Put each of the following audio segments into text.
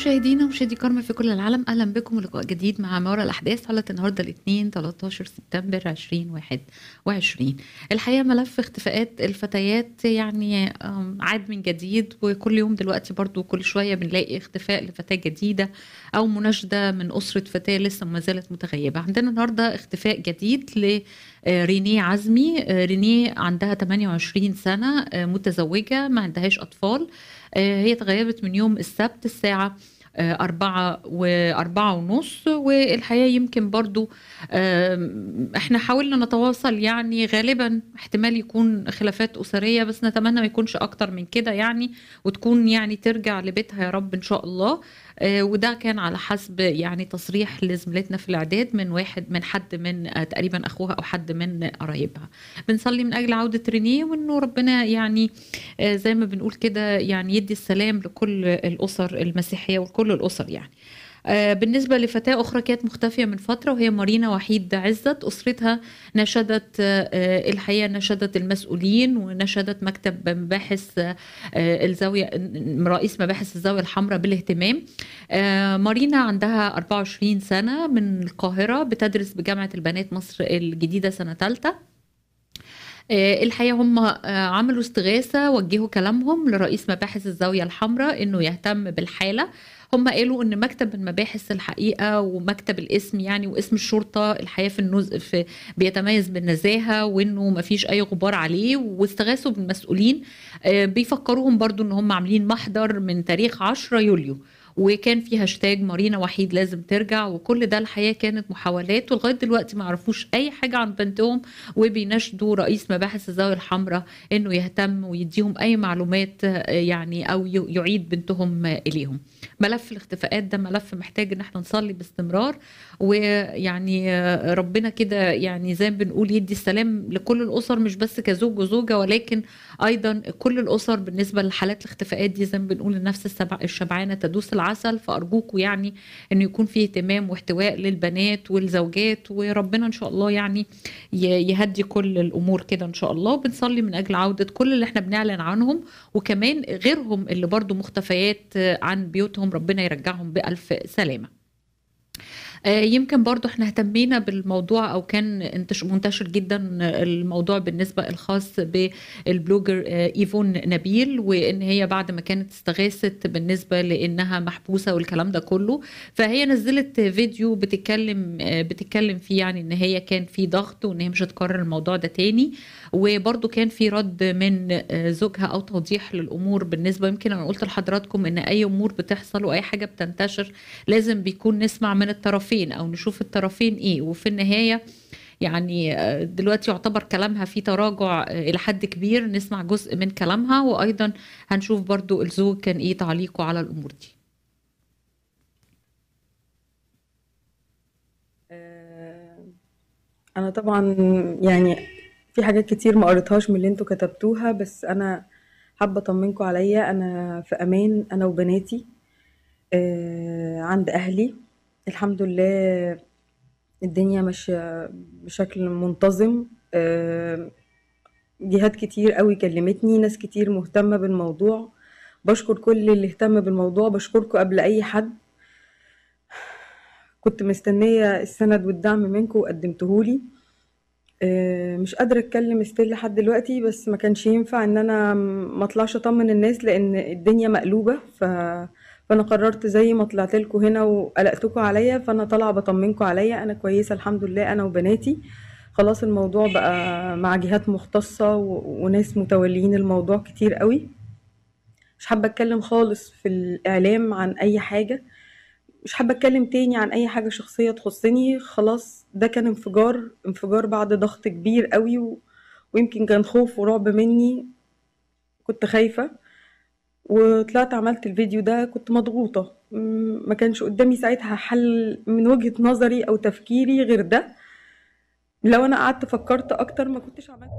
مشاهدينا ومشاهدي كارما في كل العالم اهلا بكم ولقاء جديد مع ما وراء الاحداث حلقه النهارده الاثنين 13 سبتمبر 2021 الحقيقه ملف اختفاءات الفتيات يعني عاد من جديد وكل يوم دلوقتي برضو كل شويه بنلاقي اختفاء لفتاه جديده او مناشده من اسره فتاه لسه ما زالت متغيبه عندنا النهارده اختفاء جديد ل آه، رينيه عزمي آه، رينيه عندها 28 سنه آه، متزوجه ما عندهاش اطفال آه، هي تغيرت من يوم السبت الساعة آه، أربعة وأربعة ونص والحقيقة يمكن برضو إحنا حاولنا نتواصل يعني غالبا احتمال يكون خلافات أسرية بس نتمنى ما يكونش أكتر من كده يعني وتكون يعني ترجع لبيتها يا رب إن شاء الله آه، وده كان على حسب يعني تصريح لزميلتنا في الاعداد من واحد من حد من آه، تقريبا اخوها او حد من قرايبها بنصلي من اجل عوده رينيه وانه ربنا يعني آه، زي ما بنقول كده يعني يدي السلام لكل الاسر المسيحيه ولكل الاسر يعني آه، بالنسبة لفتاة أخرى كانت مختفية من فترة وهي مارينا وحيد عزت أسرتها نشدت آه، آه، الحقيقة نشدت المسؤولين ونشدت مكتب مباحث الزاوية رئيس مباحث الزاوية الحمراء بالاهتمام مارينا عندها 24 سنة من القاهرة بتدرس بجامعة البنات مصر الجديدة سنة ثالثة آه، الحقيقه هم آه، عملوا استغاثه وجهوا كلامهم لرئيس مباحث الزاويه الحمراء انه يهتم بالحاله هم قالوا ان مكتب المباحث الحقيقه ومكتب الاسم يعني واسم الشرطه الحقيقه في النز... في بيتميز بالنزاهه وانه ما فيش اي غبار عليه واستغاثوا بالمسؤولين آه، بيفكروهم برضو ان هم عاملين محضر من تاريخ 10 يوليو وكان في هاشتاج مارينا وحيد لازم ترجع وكل ده الحقيقه كانت محاولات ولغايه دلوقتي ما عرفوش اي حاجه عن بنتهم وبيناشدوا رئيس مباحث الزاويه الحمراء انه يهتم ويديهم اي معلومات يعني او يعيد بنتهم اليهم ملف الاختفاءات ده ملف محتاج ان احنا نصلي باستمرار ويعني ربنا كده يعني زي ما بنقول يدي السلام لكل الاسر مش بس كزوج وزوجه ولكن ايضا كل الاسر بالنسبه لحالات الاختفاءات دي زي ما بنقول النفس الشبعانه تدوس العسل فارجوكم يعني انه يكون في اهتمام واحتواء للبنات والزوجات وربنا ان شاء الله يعني يهدي كل الامور كده ان شاء الله وبنصلي من اجل عوده كل اللي احنا بنعلن عنهم وكمان غيرهم اللي برضو مختفيات عن بيوتهم ربنا يرجعهم بالف سلامه آه، يمكن برضو احنا اهتمينا بالموضوع او كان منتشر جدا الموضوع بالنسبه الخاص بالبلوجر آه، ايفون نبيل وان هي بعد ما كانت استغاثت بالنسبه لانها محبوسه والكلام ده كله فهي نزلت فيديو بتتكلم آه، بتتكلم فيه يعني ان هي كان في ضغط وان هي مش هتكرر الموضوع ده تاني وبرده كان في رد من زوجها او توضيح للامور بالنسبه يمكن انا قلت لحضراتكم ان اي امور بتحصل واي حاجه بتنتشر لازم بيكون نسمع من الطرف الطرفين او نشوف الطرفين ايه وفي النهايه يعني آه، دلوقتي يعتبر كلامها في تراجع آه، الى حد كبير نسمع جزء من كلامها وايضا هنشوف برضو الزوج كان ايه تعليقه على الامور دي آه، انا طبعا يعني في حاجات كتير ما قريتهاش من اللي انتوا كتبتوها بس انا حابه اطمنكم عليا انا في امان انا وبناتي عند اهلي الحمد لله الدنيا ماشية بشكل منتظم آه، جهات كتير أوي كلمتني، ناس كتير مهتمة بالموضوع، بشكر كل اللي اهتم بالموضوع، بشكركم قبل أي حد. كنت مستنية السند والدعم منكم وقدمتوه لي، آه، مش قادرة أتكلم استيل لحد دلوقتي بس ما كانش ينفع إن أنا ما أطلعش أطمن الناس لإن الدنيا مقلوبة ف فانا قررت زي ما طلعت لكم هنا وقلقتكم عليا فانا طالعه بطمنكم عليا انا كويسه الحمد لله انا وبناتي خلاص الموضوع بقى مع جهات مختصه وناس متوليين الموضوع كتير قوي مش حابه اتكلم خالص في الاعلام عن اي حاجه مش حابه اتكلم تاني عن اي حاجه شخصيه تخصني خلاص ده كان انفجار انفجار بعد ضغط كبير قوي و... ويمكن كان خوف ورعب مني كنت خايفه وطلعت عملت الفيديو ده كنت مضغوطة ما كانش قدامي ساعتها حل من وجهة نظري أو تفكيري غير ده لو أنا قعدت فكرت أكتر ما كنتش عملت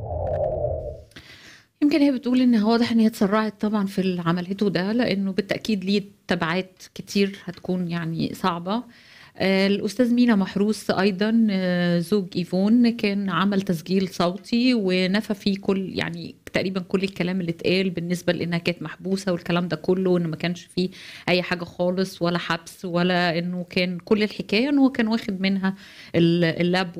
يمكن هي بتقول ان واضح ان هي اتسرعت طبعا في اللي عملته ده لانه بالتاكيد ليه تبعات كتير هتكون يعني صعبه آه، الأستاذ مينا محروس أيضا آه، زوج إيفون كان عمل تسجيل صوتي ونفى فيه كل يعني تقريبا كل الكلام اللي اتقال بالنسبه لانها كانت محبوسه والكلام ده كله ان ما كانش فيه اي حاجه خالص ولا حبس ولا انه كان كل الحكايه ان هو كان واخد منها اللاب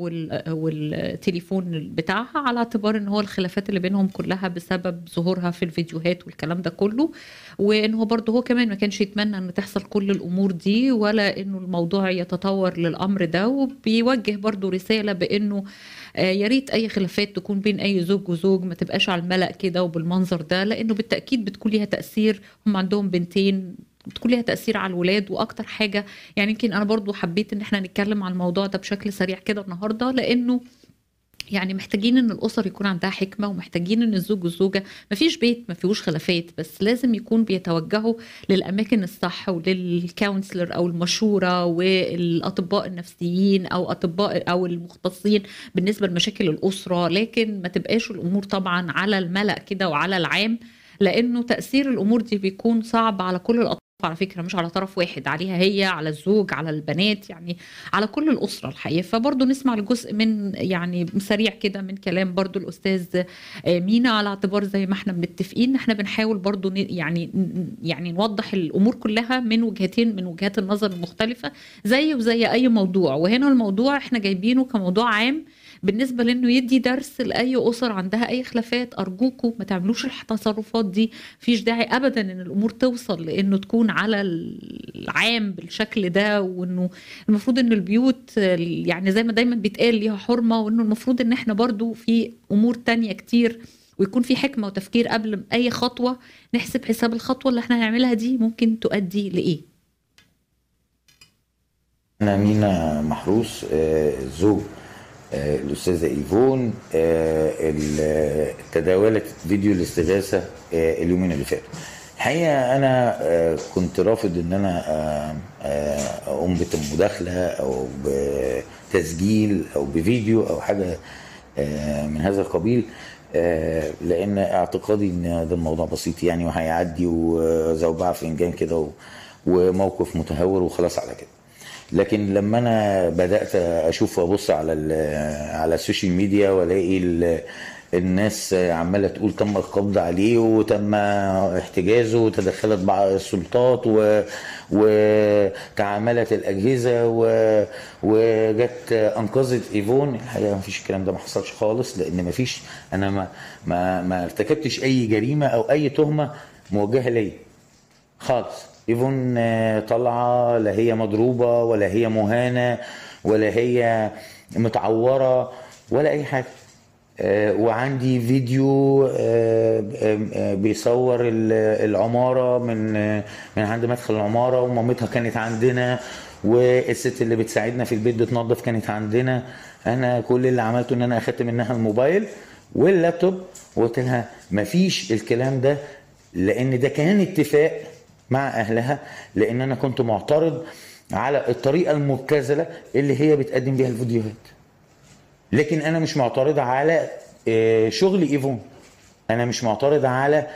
والتليفون بتاعها على اعتبار ان هو الخلافات اللي بينهم كلها بسبب ظهورها في الفيديوهات والكلام ده كله وان هو برضه هو كمان ما كانش يتمنى ان تحصل كل الامور دي ولا انه الموضوع يتطور للامر ده وبيوجه برضه رساله بانه آه، يا ريت اي خلافات تكون بين اي زوج وزوج ما تبقاش على الملأ كده وبالمنظر ده لانه بالتاكيد بتكون ليها تاثير هم عندهم بنتين بتكون ليها تاثير على الولاد واكتر حاجه يعني يمكن انا برضو حبيت ان احنا نتكلم عن الموضوع ده بشكل سريع كده النهارده لانه يعني محتاجين ان الاسر يكون عندها حكمه ومحتاجين ان الزوج والزوجه ما فيش بيت ما فيهوش خلافات بس لازم يكون بيتوجهوا للاماكن الصح وللكونسلر او المشوره والاطباء النفسيين او اطباء او المختصين بالنسبه لمشاكل الاسره لكن ما تبقاش الامور طبعا على الملأ كده وعلى العام لانه تاثير الامور دي بيكون صعب على كل الاطباء على فكره مش على طرف واحد عليها هي على الزوج على البنات يعني على كل الاسره الحقيقه فبرضه نسمع الجزء من يعني سريع كده من كلام برضه الاستاذ آه، مينا على اعتبار زي ما احنا متفقين احنا بنحاول برضه يعني يعني نوضح الامور كلها من وجهتين من وجهات النظر المختلفه زي وزي اي موضوع وهنا الموضوع احنا جايبينه كموضوع عام بالنسبه لانه يدي درس لاي اسر عندها اي خلافات ارجوكم ما تعملوش التصرفات دي فيش داعي ابدا ان الامور توصل لانه تكون على العام بالشكل ده وانه المفروض ان البيوت يعني زي ما دايما بيتقال ليها حرمه وانه المفروض ان احنا برضو في امور تانية كتير ويكون في حكمه وتفكير قبل اي خطوه نحسب حساب الخطوه اللي احنا هنعملها دي ممكن تؤدي لايه انا مينا محروس آه، زوج آه، الاستاذه ايفون آه، تداولت فيديو الاستغاثه آه، اليومين اللي فاتوا الحقيقه انا كنت رافض ان انا اقوم بمداخله او بتسجيل او بفيديو او حاجه من هذا القبيل لان اعتقادي ان ده الموضوع بسيط يعني وهيعدي وزوبعه فنجان كده وموقف متهور وخلاص على كده لكن لما انا بدات اشوف وابص على على السوشيال ميديا والاقي الناس عماله تقول تم القبض عليه وتم احتجازه وتدخلت بعض السلطات و... وتعاملت الاجهزه و... وجت انقذت ايفون الحقيقه ما فيش الكلام ده ما حصلش خالص لان ما فيش انا ما ما, ما ارتكبتش اي جريمه او اي تهمه موجهه ليا خالص ايفون آه، طالعه لا هي مضروبه ولا هي مهانه ولا هي متعوره ولا اي حاجه آه، وعندي فيديو آه، بيصور العماره من من عند مدخل العماره ومامتها كانت عندنا والست اللي بتساعدنا في البيت بتنظف كانت عندنا انا كل اللي عملته ان انا اخدت منها الموبايل واللابتوب وقلت لها مفيش الكلام ده لان ده كان اتفاق مع اهلها لان انا كنت معترض على الطريقه المبتذله اللي هي بتقدم بيها الفيديوهات لكن انا مش معترض على آه، شغل ايفون انا مش معترض على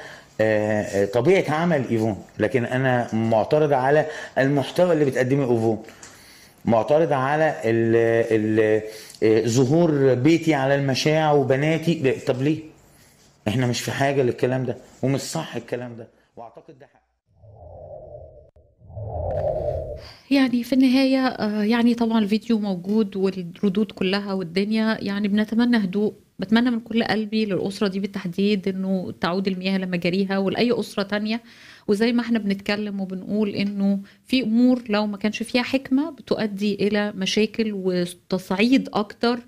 آه، آه، طبيعه عمل ايفون لكن انا معترض على المحتوى اللي بتقدمه ايفون معترض على ال ظهور بيتي على المشاع وبناتي طب ليه احنا مش في حاجه للكلام ده ومش صح الكلام ده واعتقد ده حق يعني في النهاية آه، يعني طبعا الفيديو موجود والردود كلها والدنيا يعني بنتمنى هدوء بتمنى من كل قلبي للأسرة دي بالتحديد إنه تعود المياه لمجاريها ولأي أسرة تانية وزي ما احنا بنتكلم وبنقول إنه في أمور لو ما كانش فيها حكمة بتؤدي إلى مشاكل وتصعيد أكتر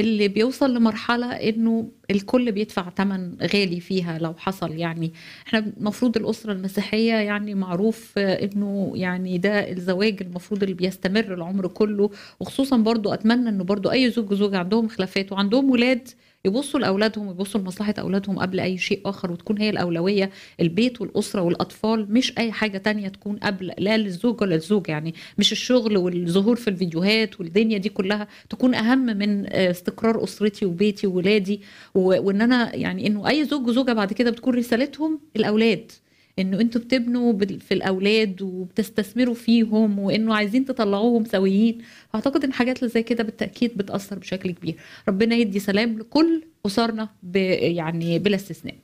اللي بيوصل لمرحلة انه الكل بيدفع ثمن غالي فيها لو حصل يعني احنا المفروض الاسرة المسيحية يعني معروف انه يعني ده الزواج المفروض اللي بيستمر العمر كله وخصوصا برضو اتمنى انه برضو اي زوج وزوجة عندهم خلافات وعندهم ولاد يبصوا لاولادهم يبصوا لمصلحه اولادهم قبل اي شيء اخر وتكون هي الاولويه البيت والاسره والاطفال مش اي حاجه تانية تكون قبل لا للزوج ولا للزوج يعني مش الشغل والظهور في الفيديوهات والدنيا دي كلها تكون اهم من آه، استقرار اسرتي وبيتي وولادي وان انا يعني انه اي زوج وزوجه بعد كده بتكون رسالتهم الاولاد انه انتوا بتبنوا في الاولاد وبتستثمروا فيهم وانه عايزين تطلعوهم سويين اعتقد ان حاجات زي كده بالتاكيد بتاثر بشكل كبير ربنا يدي سلام لكل اسرنا يعني بلا استثناء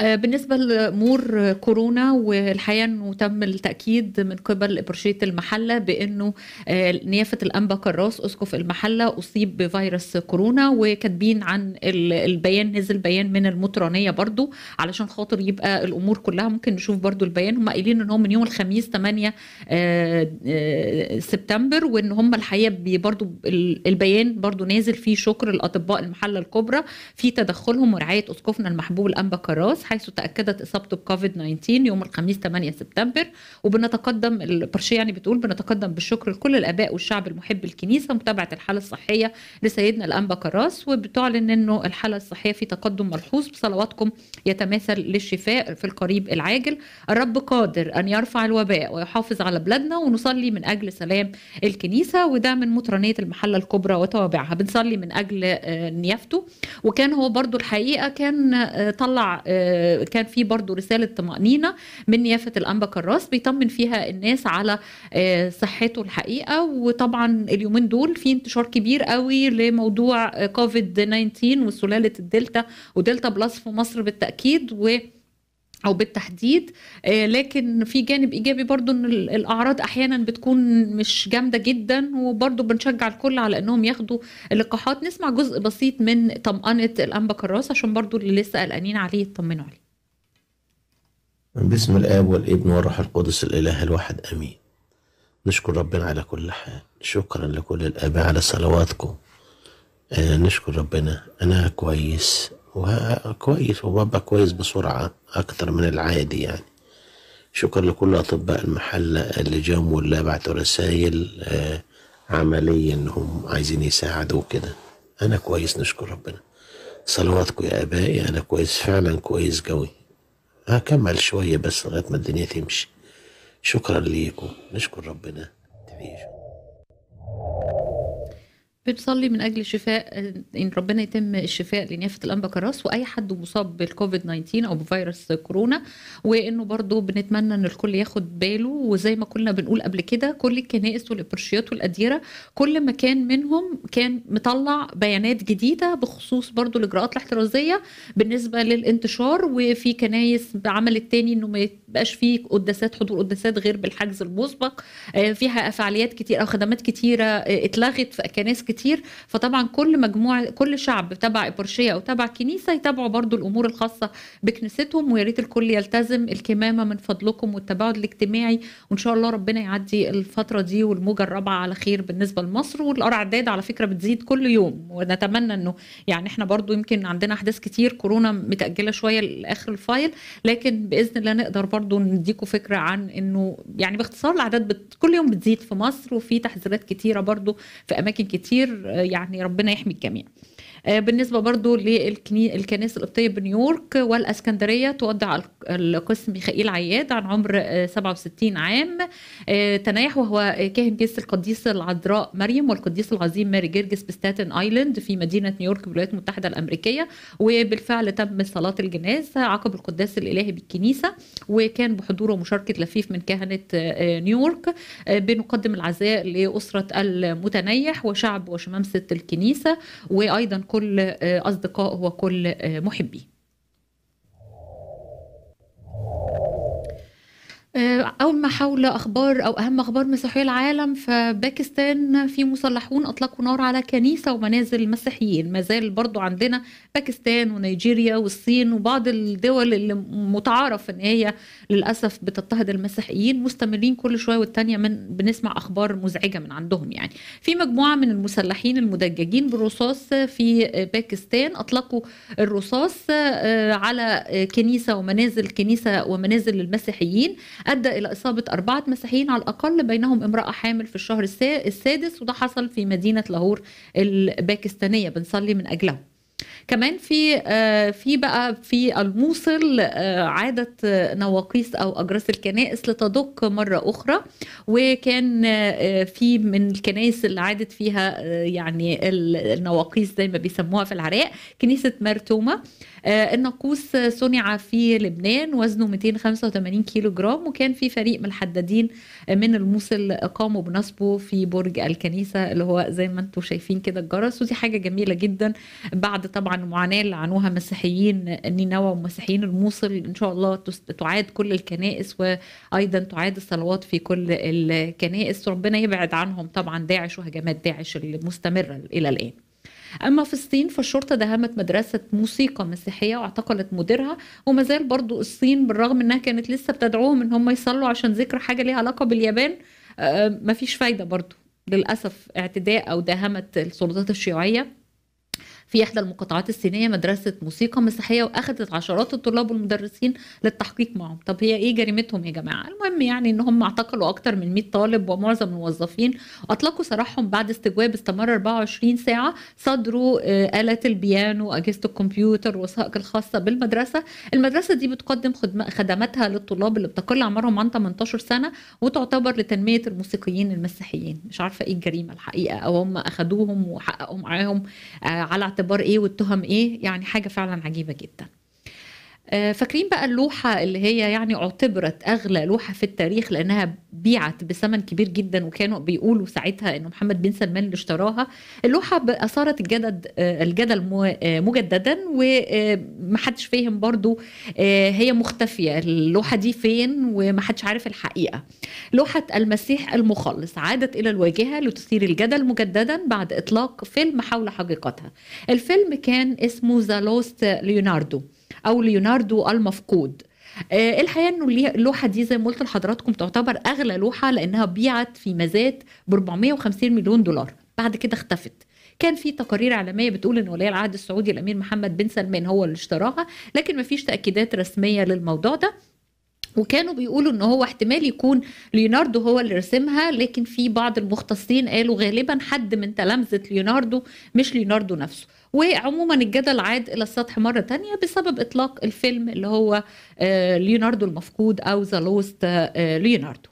آه، بالنسبة لأمور كورونا والحقيقة أنه تم التأكيد من قبل برشية المحلة بأنه آه، نيافة الأنبا كراس أسقف المحلة أصيب بفيروس كورونا وكاتبين عن البيان نزل بيان من المطرانية برضو علشان خاطر يبقى الأمور كلها ممكن نشوف برضو البيان هم قايلين أنهم من يوم الخميس 8 آه، سبتمبر وأن هم الحقيقة برضو البيان برضو نازل فيه شكر الأطباء المحلة الكبرى في تدخلهم ورعاية أسقفنا المحبوب الأنبا كراس حيث تأكدت إصابته بكوفيد 19 يوم الخميس 8 سبتمبر وبنتقدم البرشيه يعني بتقول بنتقدم بالشكر لكل الآباء والشعب المحب الكنيسة متابعة الحالة الصحية لسيدنا الأنبا كراس وبتعلن أنه الحالة الصحية في تقدم ملحوظ بصلواتكم يتماثل للشفاء في القريب العاجل الرب قادر أن يرفع الوباء ويحافظ على بلادنا ونصلي من أجل سلام الكنيسة وده من مطرانية المحلة الكبرى وتوابعها بنصلي من أجل آه، نيافته وكان هو برضو الحقيقة كان آه، طلع آه، كان في برضو رسالة طمأنينة من نيافة الأنبا كراس بيطمن فيها الناس على آه، صحته الحقيقة وطبعا اليومين دول في انتشار كبير قوي لموضوع كوفيد آه، 19 وسلالة الدلتا ودلتا بلس في مصر بالتأكيد و او بالتحديد آه، لكن في جانب ايجابي برضو ان الاعراض احيانا بتكون مش جامده جدا وبرضو بنشجع الكل على انهم ياخدوا اللقاحات نسمع جزء بسيط من طمأنه الانبا كراس عشان برضو اللي لسه قلقانين عليه يطمنوا عليه باسم الاب والابن والروح القدس الاله الواحد امين نشكر ربنا على كل حال شكرا لكل الاباء على صلواتكم آه، نشكر ربنا انا كويس وكويس وببقى كويس بسرعة أكتر من العادي يعني شكرا لكل أطباء المحلة اللي جم واللي بعتوا رسايل آه، عملية إنهم عايزين يساعدوا كده أنا كويس نشكر ربنا صلواتكم يا آبائي أنا كويس فعلا كويس قوي هكمل شوية بس لغاية ما الدنيا تمشي شكرا ليكم نشكر ربنا تفيشوا بنصلي من اجل شفاء آه، ان ربنا يتم الشفاء لنيافه الانبا كراس واي حد مصاب بالكوفيد 19 او بفيروس كورونا وانه برضو بنتمنى ان الكل ياخد باله وزي ما كنا بنقول قبل كده كل الكنائس والابرشيات والاديره كل مكان منهم كان مطلع بيانات جديده بخصوص برضو الاجراءات الاحترازيه بالنسبه للانتشار وفي كنايس عملت تاني انه ما يبقاش فيه قداسات حضور قداسات غير بالحجز المسبق آه، فيها فعاليات كتير او خدمات كتيره آه، اتلغت في كنايس كتير كتير فطبعا كل مجموعه كل شعب تبع ابرشيه او تبع كنيسه يتابعوا برضو الامور الخاصه بكنيستهم ويا ريت الكل يلتزم الكمامه من فضلكم والتباعد الاجتماعي وان شاء الله ربنا يعدي الفتره دي والموجه الرابعه على خير بالنسبه لمصر والاعداد على فكره بتزيد كل يوم ونتمنى انه يعني احنا برضو يمكن عندنا احداث كتير كورونا متاجله شويه لاخر الفايل لكن باذن الله نقدر برضو نديكم فكره عن انه يعني باختصار الاعداد بت... كل يوم بتزيد في مصر وفي تحذيرات كتيره برضو في اماكن كتير كتير آه، يعني ربنا يحمي الجميع آه، بالنسبه برضو للكنيسه القبطيه بنيويورك والاسكندريه تودع القس ميخائيل عياد عن عمر 67 آه، عام آه، تنايح وهو كاهن جس القديسه العذراء مريم والقديس العظيم ماري جرجس بستاتن ايلاند في مدينه نيويورك بالولايات المتحده الامريكيه وبالفعل تم صلاه الجنازه عقب القداس الالهي بالكنيسه وكان بحضور ومشاركه لفيف من كهنه نيويورك بنقدم العزاء لاسره المتنيح وشعب وشمامسه الكنيسه وايضا كل آه، وكل أصدقائه وكل محبيه آه، اول ما حول اخبار او اهم اخبار مسيحيه العالم فباكستان في مسلحون اطلقوا نار على كنيسه ومنازل المسيحيين ما زال برضو عندنا باكستان ونيجيريا والصين وبعض الدول اللي متعارف ان هي للاسف بتضطهد المسيحيين مستمرين كل شويه والتانيه من بنسمع اخبار مزعجه من عندهم يعني في مجموعه من المسلحين المدججين بالرصاص في باكستان اطلقوا الرصاص آه، على كنيسه ومنازل كنيسه ومنازل المسيحيين أدى إلى إصابة أربعة مسيحيين على الأقل بينهم امرأة حامل في الشهر السادس وده حصل في مدينة لاهور الباكستانية بنصلي من اجلها كمان في آه، في بقى في الموصل آه، عادت نواقيس أو أجراس الكنائس لتدق مرة أخرى وكان آه، في من الكنائس اللي عادت فيها يعني النواقيس زي ما بيسموها في العراق كنيسة مرتومة آه، الناقوس صنع في لبنان وزنه 285 كيلو جرام وكان في فريق من الحدادين من الموصل قاموا بنصبه في برج الكنيسة اللي هو زي ما انتم شايفين كده الجرس ودي حاجة جميلة جدا بعد طبعا المعاناة اللي عانوها مسيحيين نينوى ومسيحيين الموصل إن شاء الله تعاد كل الكنائس وأيضا تعاد الصلوات في كل الكنائس ربنا يبعد عنهم طبعا داعش وهجمات داعش المستمرة إلى الآن أما في الصين فالشرطة دهمت مدرسة موسيقى مسيحية واعتقلت مديرها وما زال برضه الصين بالرغم أنها كانت لسه بتدعوهم أن هم يصلوا عشان ذكر حاجة ليها علاقة باليابان آه، آه، مفيش فايدة برضه للأسف اعتداء أو داهمت السلطات الشيوعية في إحدى المقاطعات الصينية مدرسة موسيقى مسيحية وأخذت عشرات الطلاب والمدرسين للتحقيق معهم طب هي إيه جريمتهم يا جماعة المهم يعني إن هم اعتقلوا أكتر من 100 طالب ومعظم الموظفين أطلقوا سراحهم بعد استجواب استمر 24 ساعة صدروا آه، آلات البيانو أجهزة الكمبيوتر وثائق الخاصة بالمدرسة المدرسة دي بتقدم خدماتها للطلاب اللي بتقل أعمارهم عن 18 سنة وتعتبر لتنمية الموسيقيين المسيحيين مش عارفة إيه الجريمة الحقيقة أو هم أخدوهم وحققوا معاهم آه، على اعتبار ايه والتهم ايه يعني حاجه فعلا عجيبه جدا آه، فاكرين بقى اللوحة اللي هي يعني اعتبرت أغلى لوحة في التاريخ لأنها بيعت بثمن كبير جدا وكانوا بيقولوا ساعتها إنه محمد بن سلمان اللي اشتراها اللوحة أثارت آه، الجدل الجدل آه، مجددا ومحدش فاهم برضو هي مختفية اللوحة دي فين ومحدش عارف الحقيقة لوحة المسيح المخلص عادت إلى الواجهة لتثير الجدل مجددا بعد إطلاق فيلم حول حقيقتها الفيلم كان اسمه ذا لوست ليوناردو او ليوناردو المفقود آه، الحقيقه انه اللوحه دي زي ما قلت لحضراتكم تعتبر اغلى لوحه لانها بيعت في مزاد ب 450 مليون دولار بعد كده اختفت كان في تقارير اعلاميه بتقول ان ولي العهد السعودي الامير محمد بن سلمان هو اللي اشتراها لكن مفيش تاكيدات رسميه للموضوع ده وكانوا بيقولوا ان هو احتمال يكون ليوناردو هو اللي رسمها لكن في بعض المختصين قالوا غالبا حد من تلامذه ليوناردو مش ليوناردو نفسه وعموما الجدل عاد إلى السطح مرة تانية بسبب إطلاق الفيلم اللي هو آه، ليوناردو المفقود أو ذا لوست آه، ليوناردو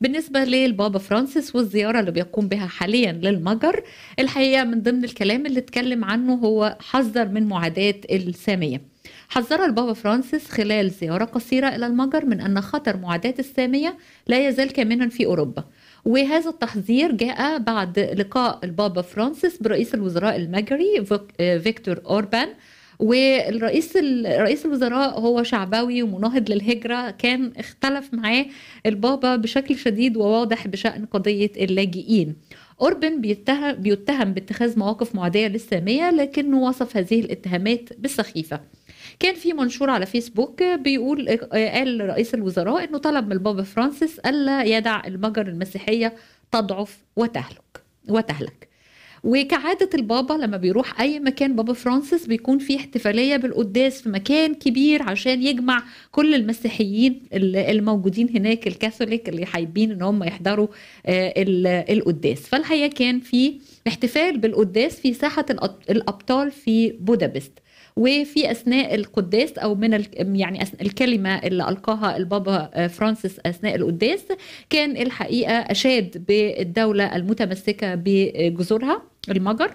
بالنسبة للبابا فرانسيس والزيارة اللي بيقوم بها حاليا للمجر الحقيقة من ضمن الكلام اللي اتكلم عنه هو حذر من معاداة السامية حذر البابا فرانسيس خلال زيارة قصيرة إلى المجر من أن خطر معاداة السامية لا يزال كامنا في أوروبا وهذا التحذير جاء بعد لقاء البابا فرانسيس برئيس الوزراء المجري آه، فيكتور أوربان والرئيس رئيس الوزراء هو شعبوي ومناهض للهجره كان اختلف معاه البابا بشكل شديد وواضح بشان قضيه اللاجئين أوربن بيتهم, بيتهم باتخاذ مواقف معادية للسامية لكنه وصف هذه الاتهامات بالسخيفة كان في منشور على فيسبوك بيقول قال رئيس الوزراء انه طلب من البابا فرانسيس الا يدع المجر المسيحيه تضعف وتهلك وتهلك وكعادة البابا لما بيروح أي مكان بابا فرانسيس بيكون في احتفالية بالقداس في مكان كبير عشان يجمع كل المسيحيين الموجودين هناك الكاثوليك اللي حابين إن هم يحضروا آه، القداس فالحقيقة كان في احتفال بالقداس في ساحة الأبطال في بودابست وفي اثناء القداس او من يعني الكلمه اللي القاها البابا آه، فرانسيس اثناء القداس كان الحقيقه اشاد بالدوله المتمسكه بجذورها المجر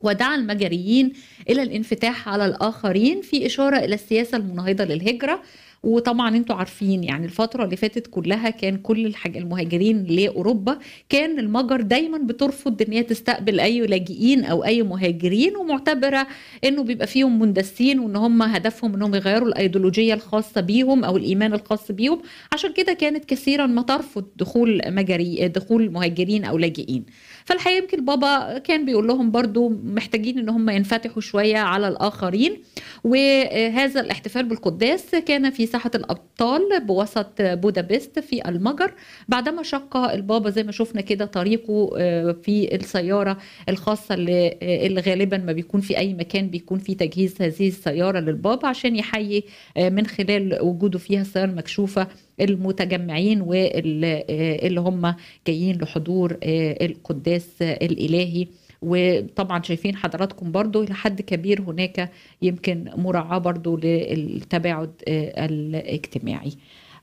ودعا المجريين الى الانفتاح على الاخرين في اشاره الى السياسه المناهضه للهجره وطبعا انتوا عارفين يعني الفتره اللي فاتت كلها كان كل الحاج المهاجرين لاوروبا كان المجر دايما بترفض ان هي تستقبل اي لاجئين او اي مهاجرين ومعتبره انه بيبقى فيهم مندسين وان هم هدفهم انهم يغيروا الايديولوجيه الخاصه بيهم او الايمان الخاص بيهم عشان كده كانت كثيرا ما ترفض دخول مجري دخول مهاجرين او لاجئين فالحقيقه يمكن بابا كان بيقول لهم برضو محتاجين ان هم ينفتحوا شويه على الاخرين وهذا الاحتفال بالقداس كان في ساحه الابطال بوسط بودابست في المجر بعدما شق البابا زي ما شفنا كده طريقه آه، في السياره الخاصه اللي, آه، اللي غالبا ما بيكون في اي مكان بيكون في تجهيز هذه السياره للبابا عشان يحيي آه، من خلال وجوده فيها السياره المكشوفه المتجمعين واللي آه، هم جايين لحضور آه، القداس آه، الالهي وطبعا شايفين حضراتكم برضو لحد كبير هناك يمكن مراعاة برضو للتباعد الاجتماعي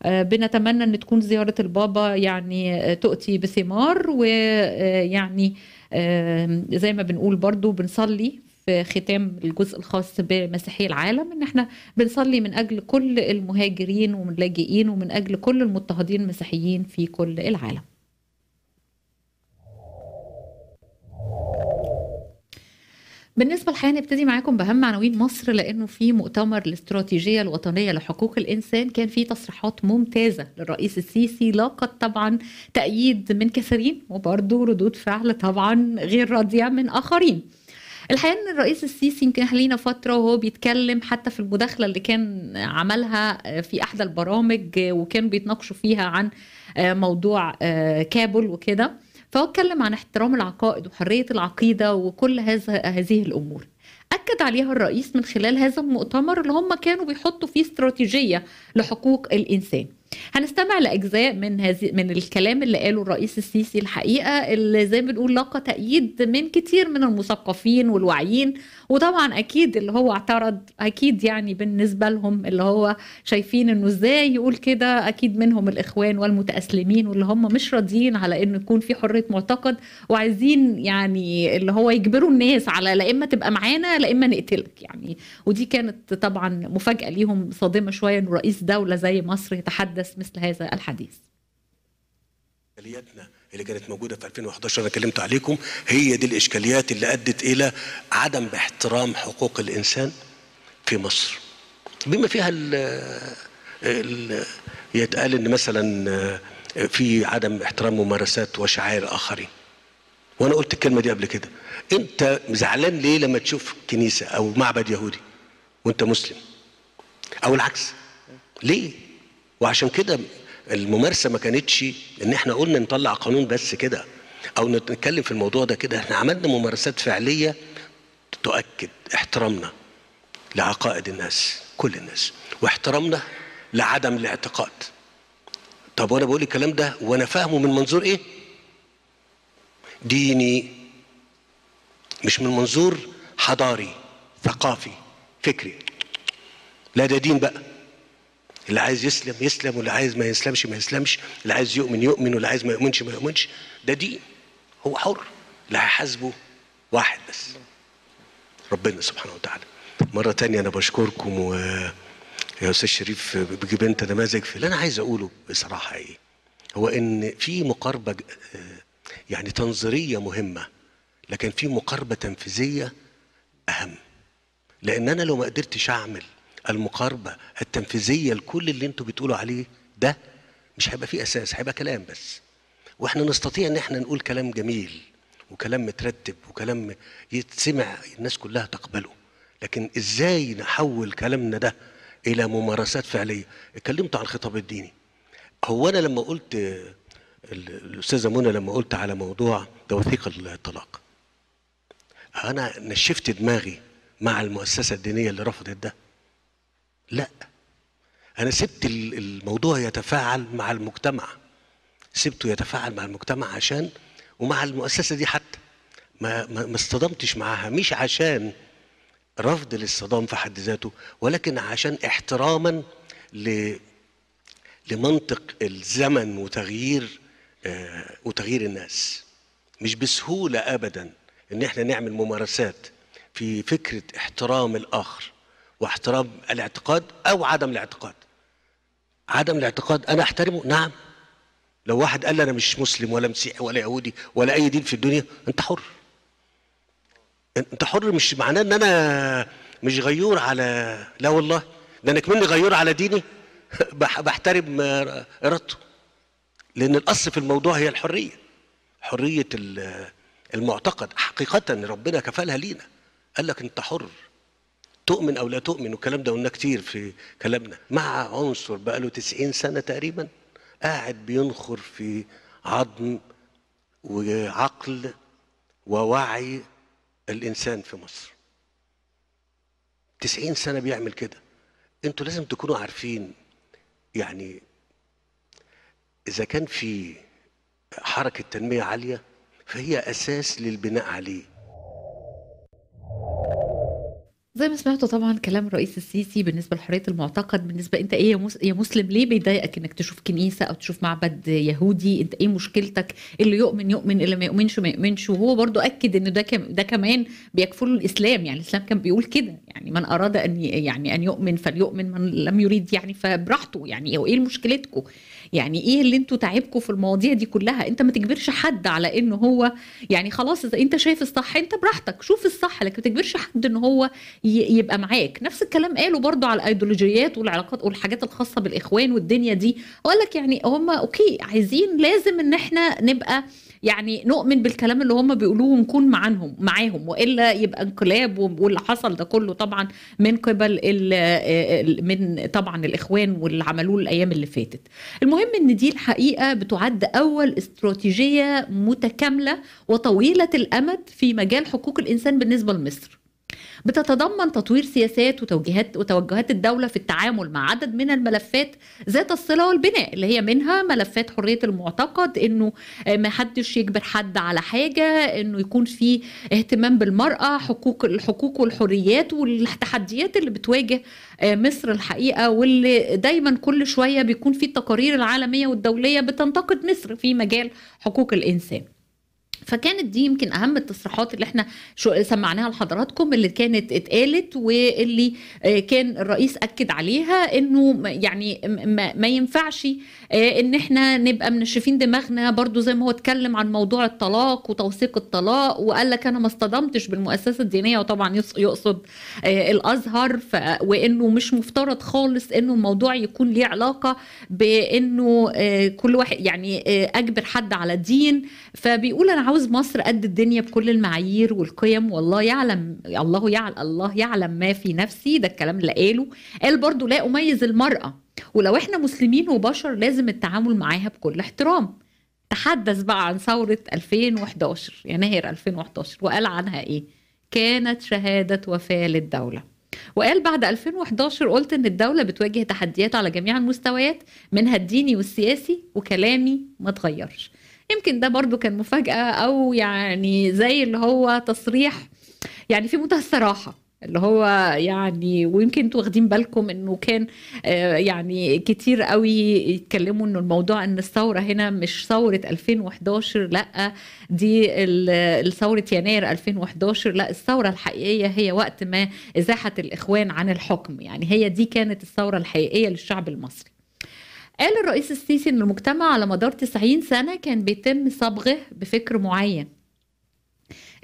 بنتمنى ان تكون زيارة البابا يعني تؤتي بثمار ويعني زي ما بنقول برضو بنصلي في ختام الجزء الخاص بمسيحي العالم ان احنا بنصلي من اجل كل المهاجرين واللاجئين ومن اجل كل المضطهدين المسيحيين في كل العالم بالنسبه الحقيقه نبتدي معاكم باهم عناوين مصر لانه في مؤتمر الاستراتيجيه الوطنيه لحقوق الانسان كان فيه تصريحات ممتازه للرئيس السيسي لاقت طبعا تأييد من كثيرين وبرضه ردود فعل طبعا غير راضيه من اخرين. الحقيقه ان الرئيس السيسي يمكن خلينا فتره وهو بيتكلم حتى في المداخله اللي كان عملها آه، في احدى البرامج آه، وكان بيتناقشوا فيها عن آه، موضوع كابل وكده فهو اتكلم عن احترام العقائد وحريه العقيده وكل هذا هذه الامور أكد عليها الرئيس من خلال هذا المؤتمر اللي هم كانوا بيحطوا فيه استراتيجية لحقوق الإنسان هنستمع لاجزاء من هذه من الكلام اللي قاله الرئيس السيسي الحقيقه اللي زي ما بنقول لاقى تأييد من كتير من المثقفين والواعيين وطبعا اكيد اللي هو اعترض اكيد يعني بالنسبه لهم اللي هو شايفين انه ازاي يقول كده اكيد منهم الاخوان والمتاسلمين واللي هم مش راضيين على انه يكون في حريه معتقد وعايزين يعني اللي هو يجبروا الناس على لا اما تبقى معانا لا اما نقتلك يعني ودي كانت طبعا مفاجاه ليهم صادمه شويه انه رئيس دوله زي مصر يتحدث يدرس مثل هذا الحديث اشكالياتنا اللي كانت موجوده في 2011 انا كلمت عليكم هي دي الاشكاليات اللي ادت الى عدم احترام حقوق الانسان في مصر بما فيها ال يتقال ان مثلا في عدم احترام ممارسات وشعائر اخرين وانا قلت الكلمه دي قبل كده انت زعلان ليه لما تشوف كنيسه او معبد يهودي وانت مسلم او العكس ليه وعشان كده الممارسه ما كانتش ان احنا قلنا نطلع قانون بس كده او نتكلم في الموضوع ده كده احنا عملنا ممارسات فعليه تؤكد احترامنا لعقائد الناس كل الناس واحترامنا لعدم الاعتقاد طب وانا بقول الكلام ده وانا فاهمه من منظور ايه ديني مش من منظور حضاري ثقافي فكري لا ده دين بقى اللي عايز يسلم يسلم واللي عايز ما يسلمش ما يسلمش اللي عايز يؤمن يؤمن واللي عايز ما يؤمنش ما يؤمنش ده دين هو حر اللي هيحاسبه واحد بس ربنا سبحانه وتعالى مرة تانية أنا بشكركم و يا أستاذ شريف بجيب أنت نماذج في اللي أنا عايز أقوله بصراحة إيه هو إن في مقاربة يعني تنظيرية مهمة لكن في مقاربة تنفيذية أهم لأن أنا لو ما قدرتش أعمل المقاربه التنفيذيه لكل اللي انتوا بتقولوا عليه ده مش هيبقى فيه اساس هيبقى كلام بس واحنا نستطيع ان احنا نقول كلام جميل وكلام مترتب وكلام يتسمع الناس كلها تقبله لكن ازاي نحول كلامنا ده الى ممارسات فعليه اتكلمت عن الخطاب الديني هو انا لما قلت الاستاذه منى لما قلت على موضوع توثيق الطلاق انا نشفت دماغي مع المؤسسه الدينيه اللي رفضت ده لا أنا سبت الموضوع يتفاعل مع المجتمع سبته يتفاعل مع المجتمع عشان ومع المؤسسة دي حتى ما ما اصطدمتش معاها مش عشان رفض للصدام في حد ذاته ولكن عشان احتراما ل لمنطق الزمن وتغيير آه وتغيير الناس مش بسهولة أبدا إن إحنا نعمل ممارسات في فكرة احترام الآخر واحترام الاعتقاد او عدم الاعتقاد عدم الاعتقاد انا احترمه نعم لو واحد قال لي انا مش مسلم ولا مسيحي ولا يهودي ولا اي دين في الدنيا انت حر انت حر مش معناه ان انا مش غيور على لا والله ده انا كمني غيور على ديني بحترم ارادته لان الاصل في الموضوع هي الحريه حريه المعتقد حقيقه ربنا كفلها لينا قال لك انت حر تؤمن او لا تؤمن والكلام ده قلناه كتير في كلامنا مع عنصر بقى له 90 سنه تقريبا قاعد بينخر في عظم وعقل ووعي الانسان في مصر 90 سنه بيعمل كده انتوا لازم تكونوا عارفين يعني اذا كان في حركه تنميه عاليه فهي اساس للبناء عليه زي ما سمعتوا طبعا كلام الرئيس السيسي بالنسبه لحريه المعتقد بالنسبه انت ايه يا مسلم ليه بيضايقك انك تشوف كنيسه او تشوف معبد يهودي انت ايه مشكلتك اللي يؤمن يؤمن اللي ما يؤمنش ما يؤمنش وهو برضو اكد ان ده ده كمان بيكفله الاسلام يعني الاسلام كان بيقول كده من اراد ان يعني ان يؤمن فليؤمن من لم يريد يعني فبراحته يعني ايه مشكلتكم يعني ايه اللي انتوا تعبكم في المواضيع دي كلها انت ما تجبرش حد على ان هو يعني خلاص انت شايف الصح انت براحتك شوف الصح لكن ما تجبرش حد ان هو يبقى معاك نفس الكلام قالوا برضو على الايديولوجيات والعلاقات والحاجات الخاصه بالاخوان والدنيا دي اقول لك يعني هم اوكي عايزين لازم ان احنا نبقى يعني نؤمن بالكلام اللي هم بيقولوه ونكون معاهم معاهم والا يبقى انقلاب واللي حصل ده كله طبعا من قبل من طبعا الاخوان واللي عملوه الايام اللي فاتت المهم ان دي الحقيقه بتعد اول استراتيجيه متكامله وطويله الامد في مجال حقوق الانسان بالنسبه لمصر بتتضمن تطوير سياسات وتوجيهات وتوجهات الدولة في التعامل مع عدد من الملفات ذات الصلة والبناء اللي هي منها ملفات حرية المعتقد انه ما حدش يجبر حد على حاجة انه يكون في اهتمام بالمرأة حقوق الحقوق والحريات والتحديات اللي بتواجه آه، مصر الحقيقة واللي دايما كل شوية بيكون في التقارير العالمية والدولية بتنتقد مصر في مجال حقوق الإنسان فكانت دي يمكن اهم التصريحات اللي احنا سمعناها لحضراتكم اللي كانت اتقالت واللي آه، كان الرئيس اكد عليها انه يعني ما ينفعش آه، ان احنا نبقى منشفين دماغنا برضو زي ما هو اتكلم عن موضوع الطلاق وتوثيق الطلاق وقال لك انا ما اصطدمتش بالمؤسسه الدينيه وطبعا يقصد آه، الازهر ف... وانه مش مفترض خالص انه الموضوع يكون ليه علاقه بانه آه، كل واحد يعني اجبر حد على دين فبيقول انا عاوز مصر قد الدنيا بكل المعايير والقيم والله يعلم الله يعلم الله يعلم ما في نفسي ده الكلام اللي قاله قال برضو لا اميز المراه ولو احنا مسلمين وبشر لازم التعامل معاها بكل احترام تحدث بقى عن ثورة 2011 يناير 2011 وقال عنها ايه كانت شهادة وفاة للدولة وقال بعد 2011 قلت ان الدولة بتواجه تحديات على جميع المستويات منها الديني والسياسي وكلامي ما اتغيرش يمكن ده برضو كان مفاجأة او يعني زي اللي هو تصريح يعني في منتهى الصراحة اللي هو يعني ويمكن انتوا واخدين بالكم انه كان آه، يعني كتير قوي يتكلموا انه الموضوع ان الثوره هنا مش ثوره 2011 لا دي ثوره يناير 2011 لا الثوره الحقيقيه هي وقت ما ازاحه الاخوان عن الحكم يعني هي دي كانت الثوره الحقيقيه للشعب المصري قال الرئيس السيسي ان المجتمع على مدار 90 سنه كان بيتم صبغه بفكر معين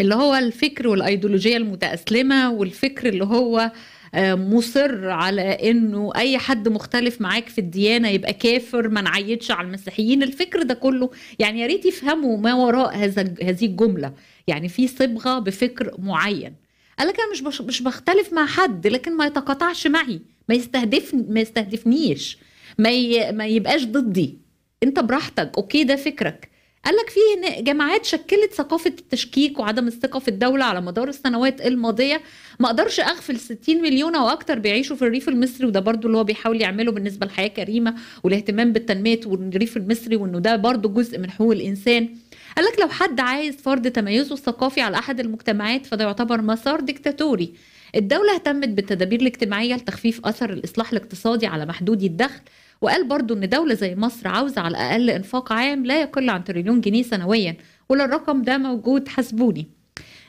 اللي هو الفكر والايديولوجيه المتاسلمه والفكر اللي هو آه، مصر على انه اي حد مختلف معاك في الديانه يبقى كافر ما نعيدش على المسيحيين الفكر ده كله يعني يا ريت يفهموا ما وراء هذا هذه الجمله يعني في صبغه بفكر معين قال لك انا مش مش بختلف مع حد لكن ما يتقاطعش معي ما يستهدفني ما يستهدفنيش ما ي... ما يبقاش ضدي انت براحتك اوكي ده فكرك قال لك في جماعات شكلت ثقافة التشكيك وعدم الثقة في الدولة على مدار السنوات الماضية ما أقدرش أغفل 60 مليون أو أكتر بيعيشوا في الريف المصري وده برضو اللي هو بيحاول يعمله بالنسبة لحياة كريمة والاهتمام بالتنمية والريف المصري وإنه ده برضو جزء من حقوق الإنسان قال لك لو حد عايز فرض تميزه الثقافي على أحد المجتمعات فده يعتبر مسار ديكتاتوري الدولة اهتمت بالتدابير الاجتماعية لتخفيف أثر الإصلاح الاقتصادي على محدودي الدخل وقال برضو ان دولة زي مصر عاوزة على الأقل إنفاق عام لا يقل عن تريليون جنيه سنويا ولا الرقم ده موجود حسبوني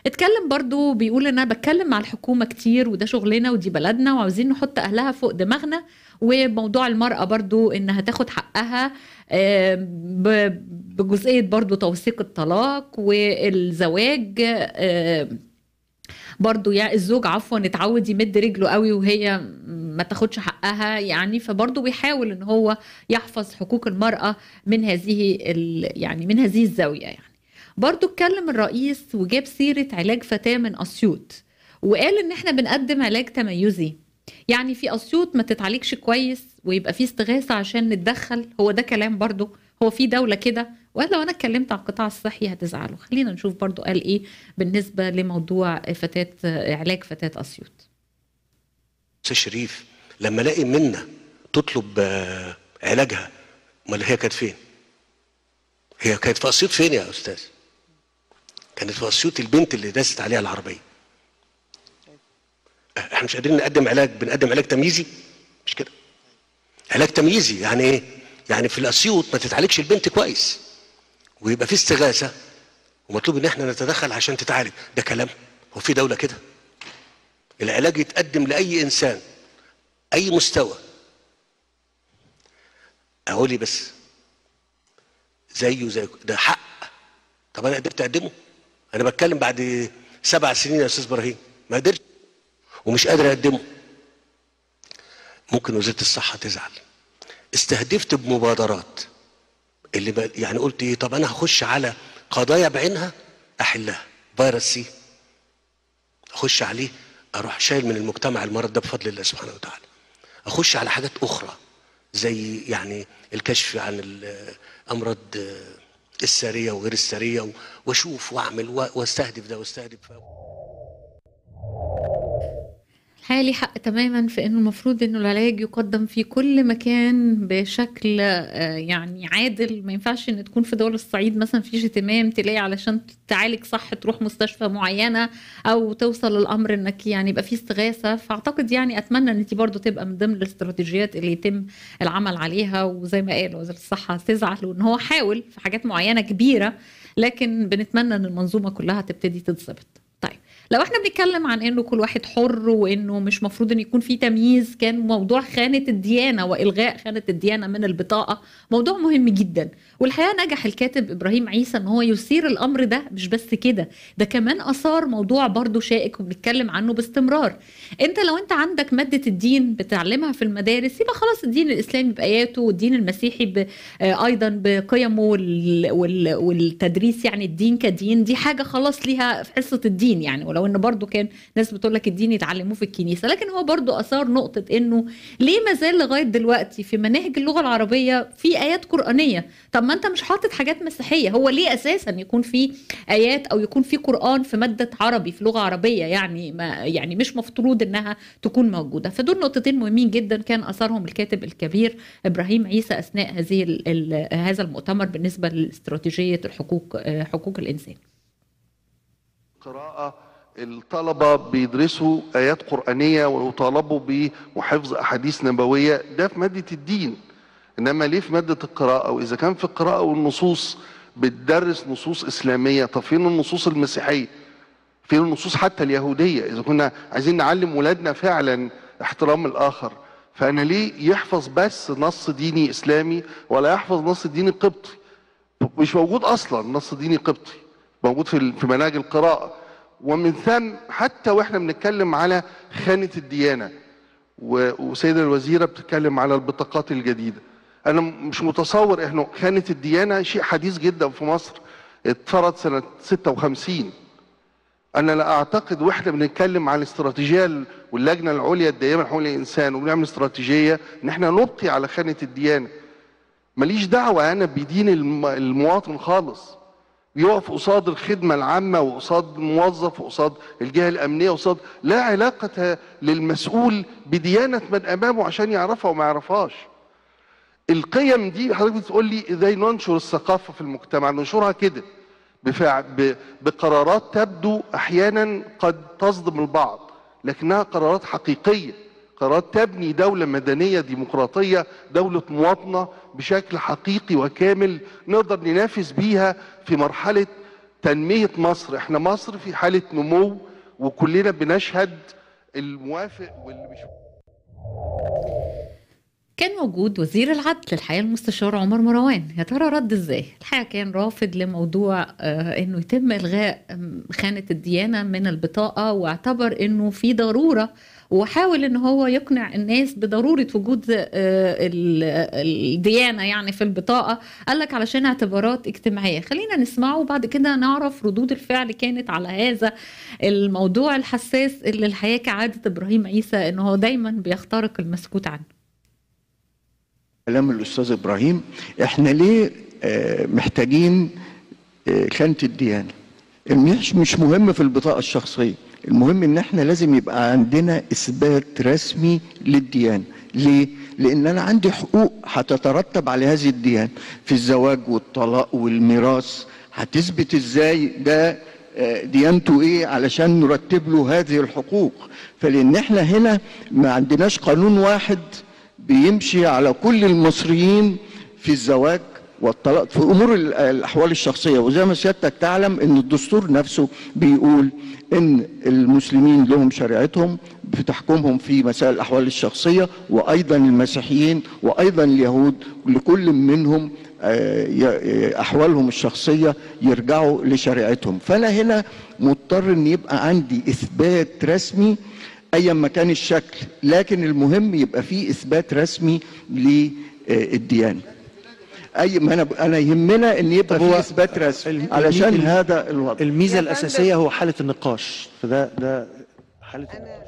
اتكلم برضو بيقول ان انا بتكلم مع الحكومه كتير وده شغلنا ودي بلدنا وعاوزين نحط اهلها فوق دماغنا وموضوع المراه برضو انها تاخد حقها بجزئيه برضو توثيق الطلاق والزواج برضو يعني الزوج عفوا اتعود يمد رجله قوي وهي ما تاخدش حقها يعني فبرضو بيحاول ان هو يحفظ حقوق المرأة من هذه يعني من هذه الزاوية يعني برضو اتكلم الرئيس وجاب سيرة علاج فتاة من أسيوط وقال ان احنا بنقدم علاج تميزي يعني في اسيوط ما تتعالجش كويس ويبقى في استغاثه عشان نتدخل هو ده كلام برضو هو في دوله كده وقال لو انا اتكلمت عن القطاع الصحي هتزعلوا خلينا نشوف برضو قال ايه بالنسبه لموضوع فتاه علاج فتاه اسيوط شريف لما الاقي منا تطلب آه، علاجها امال هي كانت فين هي كانت في اسيوط فين يا استاذ كانت في اسيوط البنت اللي داست عليها العربيه احنا مش قادرين نقدم علاج بنقدم علاج تمييزي مش كده علاج تمييزي يعني ايه يعني في الاسيوط ما تتعالجش البنت كويس ويبقى في استغاثه ومطلوب ان احنا نتدخل عشان تتعالج ده كلام هو في دوله كده العلاج يتقدم لاي انسان اي مستوى اقولي بس زيه زي ده حق طب انا قدرت اقدمه انا بتكلم بعد سبع سنين يا استاذ ابراهيم ما قدرت ومش قادر اقدمه ممكن وزاره الصحه تزعل استهدفت بمبادرات اللي بقى يعني قلت ايه طب انا هخش على قضايا بعينها احلها فيروس سي اخش عليه اروح شايل من المجتمع المرض ده بفضل الله سبحانه وتعالى اخش على حاجات اخرى زي يعني الكشف عن الامراض الساريه وغير الساريه واشوف واعمل واستهدف ده واستهدف ده حالي حق تماما في انه المفروض انه العلاج يقدم في كل مكان بشكل آه، يعني عادل ما ينفعش ان تكون في دول الصعيد مثلا فيش اهتمام تلاقي علشان تعالج صح تروح مستشفى معينه او توصل الامر انك يعني يبقى في استغاثه فاعتقد يعني اتمنى ان انت برضو تبقى من ضمن الاستراتيجيات اللي يتم العمل عليها وزي ما قال وزير الصحه تزعل وان هو حاول في حاجات معينه كبيره لكن بنتمنى ان المنظومه كلها تبتدي تتظبط لو احنا بنتكلم عن انه كل واحد حر وانه مش مفروض ان يكون في تمييز كان موضوع خانه الديانه والغاء خانه الديانه من البطاقه موضوع مهم جدا والحقيقه نجح الكاتب ابراهيم عيسى ان هو يثير الامر ده مش بس كده ده كمان اثار موضوع برضه شائك وبنتكلم عنه باستمرار انت لو انت عندك ماده الدين بتعلمها في المدارس يبقى خلاص الدين الاسلامي باياته والدين المسيحي آه، ايضا بقيمه والتدريس يعني الدين كدين دي حاجه خلاص ليها في حصه الدين يعني ولو ان برضه كان ناس بتقول لك الدين يتعلموه في الكنيسه لكن هو برضه اثار نقطه انه ليه ما زال لغايه دلوقتي في مناهج اللغه العربيه في ايات قرانيه طب ما انت مش حاطط حاجات مسيحيه هو ليه اساسا يكون في ايات او يكون في قران في ماده عربي في لغه عربيه يعني ما يعني مش مفترض انها تكون موجوده فدول نقطتين مهمين جدا كان اثرهم الكاتب الكبير ابراهيم عيسى اثناء هذه هذا المؤتمر بالنسبه لاستراتيجيه الحقوق حقوق الانسان قراءه الطلبه بيدرسوا ايات قرانيه ويطالبوا بحفظ احاديث نبويه ده في ماده الدين انما ليه في ماده القراءه واذا كان في القراءه والنصوص بتدرس نصوص اسلاميه طب فين النصوص المسيحيه فين النصوص حتى اليهوديه اذا كنا عايزين نعلم ولادنا فعلا احترام الاخر فانا ليه يحفظ بس نص ديني اسلامي ولا يحفظ نص ديني قبطي مش موجود اصلا نص ديني قبطي موجود في في مناهج القراءه ومن ثم حتى واحنا بنتكلم على خانه الديانه وسيده الوزيره بتتكلم على البطاقات الجديده انا مش متصور انه خانه الديانه شيء حديث جدا في مصر اتفرض سنه 56 انا لا اعتقد واحنا بنتكلم عن الاستراتيجيه واللجنه العليا الدائمه لحقوق الانسان وبنعمل استراتيجيه ان احنا نبقي على خانه الديانه ماليش دعوه انا بدين المواطن خالص بيقف قصاد الخدمة العامة وقصاد الموظف وقصاد الجهة الأمنية وقصاد لا علاقة للمسؤول بديانة من أمامه عشان يعرفها وما يعرفهاش القيم دي حضرتك بتقول لي ازاي ننشر الثقافه في المجتمع ننشرها كده بقرارات تبدو احيانا قد تصدم البعض لكنها قرارات حقيقيه قرارات تبني دوله مدنيه ديمقراطيه دوله مواطنه بشكل حقيقي وكامل نقدر ننافس بيها في مرحله تنميه مصر احنا مصر في حاله نمو وكلنا بنشهد الموافق واللي مش كان موجود وزير العدل الحقيقه المستشار عمر مروان يا ترى رد ازاي الحقيقه كان رافض لموضوع آه، انه يتم الغاء خانه الديانه من البطاقه واعتبر انه في ضروره وحاول ان هو يقنع الناس بضروره وجود آه، الديانه يعني في البطاقه قال لك علشان اعتبارات اجتماعيه خلينا نسمعه وبعد كده نعرف ردود الفعل كانت على هذا الموضوع الحساس اللي الحقيقه كعاده ابراهيم عيسى ان هو دايما بيخترق المسكوت عنه كلام الاستاذ ابراهيم احنا ليه آه، محتاجين خانه آه، الديانه مش مش مهم في البطاقه الشخصيه المهم ان احنا لازم يبقى عندنا اثبات رسمي للديانه ليه لان انا عندي حقوق هتترتب على هذه الديانه في الزواج والطلاق والميراث هتثبت ازاي ده آه، ديانته ايه علشان نرتب له هذه الحقوق فلان احنا هنا ما عندناش قانون واحد بيمشي على كل المصريين في الزواج والطلاق في امور الاحوال الشخصيه وزي ما سيادتك تعلم ان الدستور نفسه بيقول ان المسلمين لهم شريعتهم بتحكمهم في مسائل الاحوال الشخصيه وايضا المسيحيين وايضا اليهود لكل منهم آه، آه، احوالهم الشخصيه يرجعوا لشريعتهم فانا هنا مضطر ان يبقى عندي اثبات رسمي ايا ما كان الشكل لكن المهم يبقى في اثبات رسمي للديانه اي ما انا انا يهمنا ان يبقى في اثبات رسمي علشان هذا الوضع الميزه الاساسيه هو حاله النقاش فده ده حاله أنا...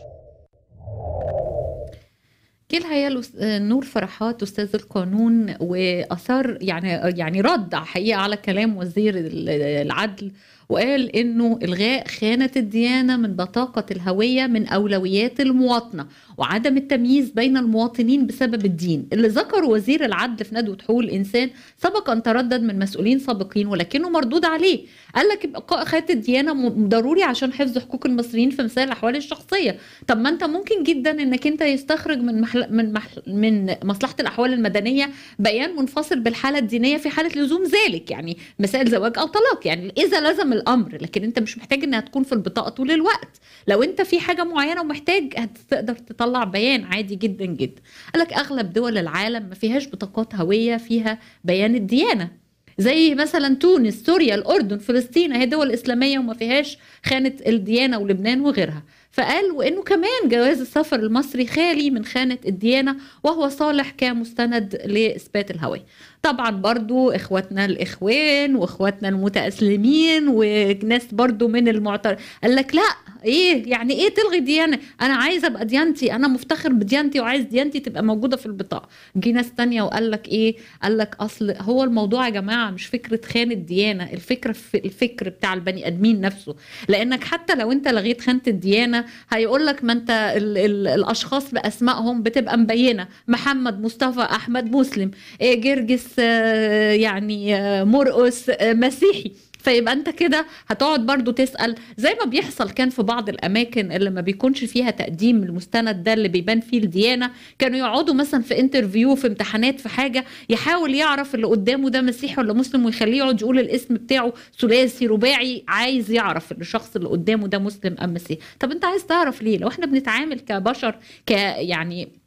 كيل هيال نور فرحات استاذ القانون واثار يعني يعني رد حقيقه على كلام وزير العدل وقال انه الغاء خانه الديانه من بطاقه الهويه من اولويات المواطنه وعدم التمييز بين المواطنين بسبب الدين اللي ذكره وزير العدل في ندوه حقوق الانسان سبق ان تردد من مسؤولين سابقين ولكنه مردود عليه قال لك ابقاء خانه الديانه ضروري عشان حفظ حقوق المصريين في مثال الاحوال الشخصيه طب ما انت ممكن جدا انك انت يستخرج من محل من محل من مصلحه الاحوال المدنيه بيان منفصل بالحاله الدينيه في حاله لزوم ذلك يعني مسائل زواج او طلاق يعني اذا لزم الامر لكن انت مش محتاج انها تكون في البطاقه طول الوقت لو انت في حاجه معينه ومحتاج هتقدر تطلع بيان عادي جدا جدا قال لك اغلب دول العالم ما فيهاش بطاقات هويه فيها بيان الديانه زي مثلا تونس سوريا الاردن فلسطين اهي دول اسلاميه وما فيهاش خانه الديانه ولبنان وغيرها فقال وانه كمان جواز السفر المصري خالي من خانه الديانه وهو صالح كمستند لاثبات الهويه طبعا برضو اخواتنا الاخوان واخواتنا المتأسلمين وناس برضو من المعترض قال لك لا ايه يعني ايه تلغي ديانة انا عايزة ابقى ديانتي انا مفتخر بديانتي وعايز ديانتي تبقى موجودة في البطاقة جه ناس تانية وقال لك ايه قال لك اصل هو الموضوع يا جماعة مش فكرة خان الديانة الفكرة في الفكر بتاع البني ادمين نفسه لانك حتى لو انت لغيت خانة الديانة هيقول لك ما انت الـ الـ الاشخاص باسمائهم بتبقى مبينة محمد مصطفى احمد مسلم إيه جرجس شخص آه، يعني آه، مرقس آه، مسيحي فيبقى انت كده هتقعد برضو تسال زي ما بيحصل كان في بعض الاماكن اللي ما بيكونش فيها تقديم المستند ده اللي بيبان فيه الديانه كانوا يقعدوا مثلا في انترفيو في امتحانات في حاجه يحاول يعرف اللي قدامه ده مسيحي ولا مسلم ويخليه يقعد يقول الاسم بتاعه ثلاثي رباعي عايز يعرف الشخص اللي قدامه ده مسلم ام مسيحي طب انت عايز تعرف ليه لو احنا بنتعامل كبشر ك يعني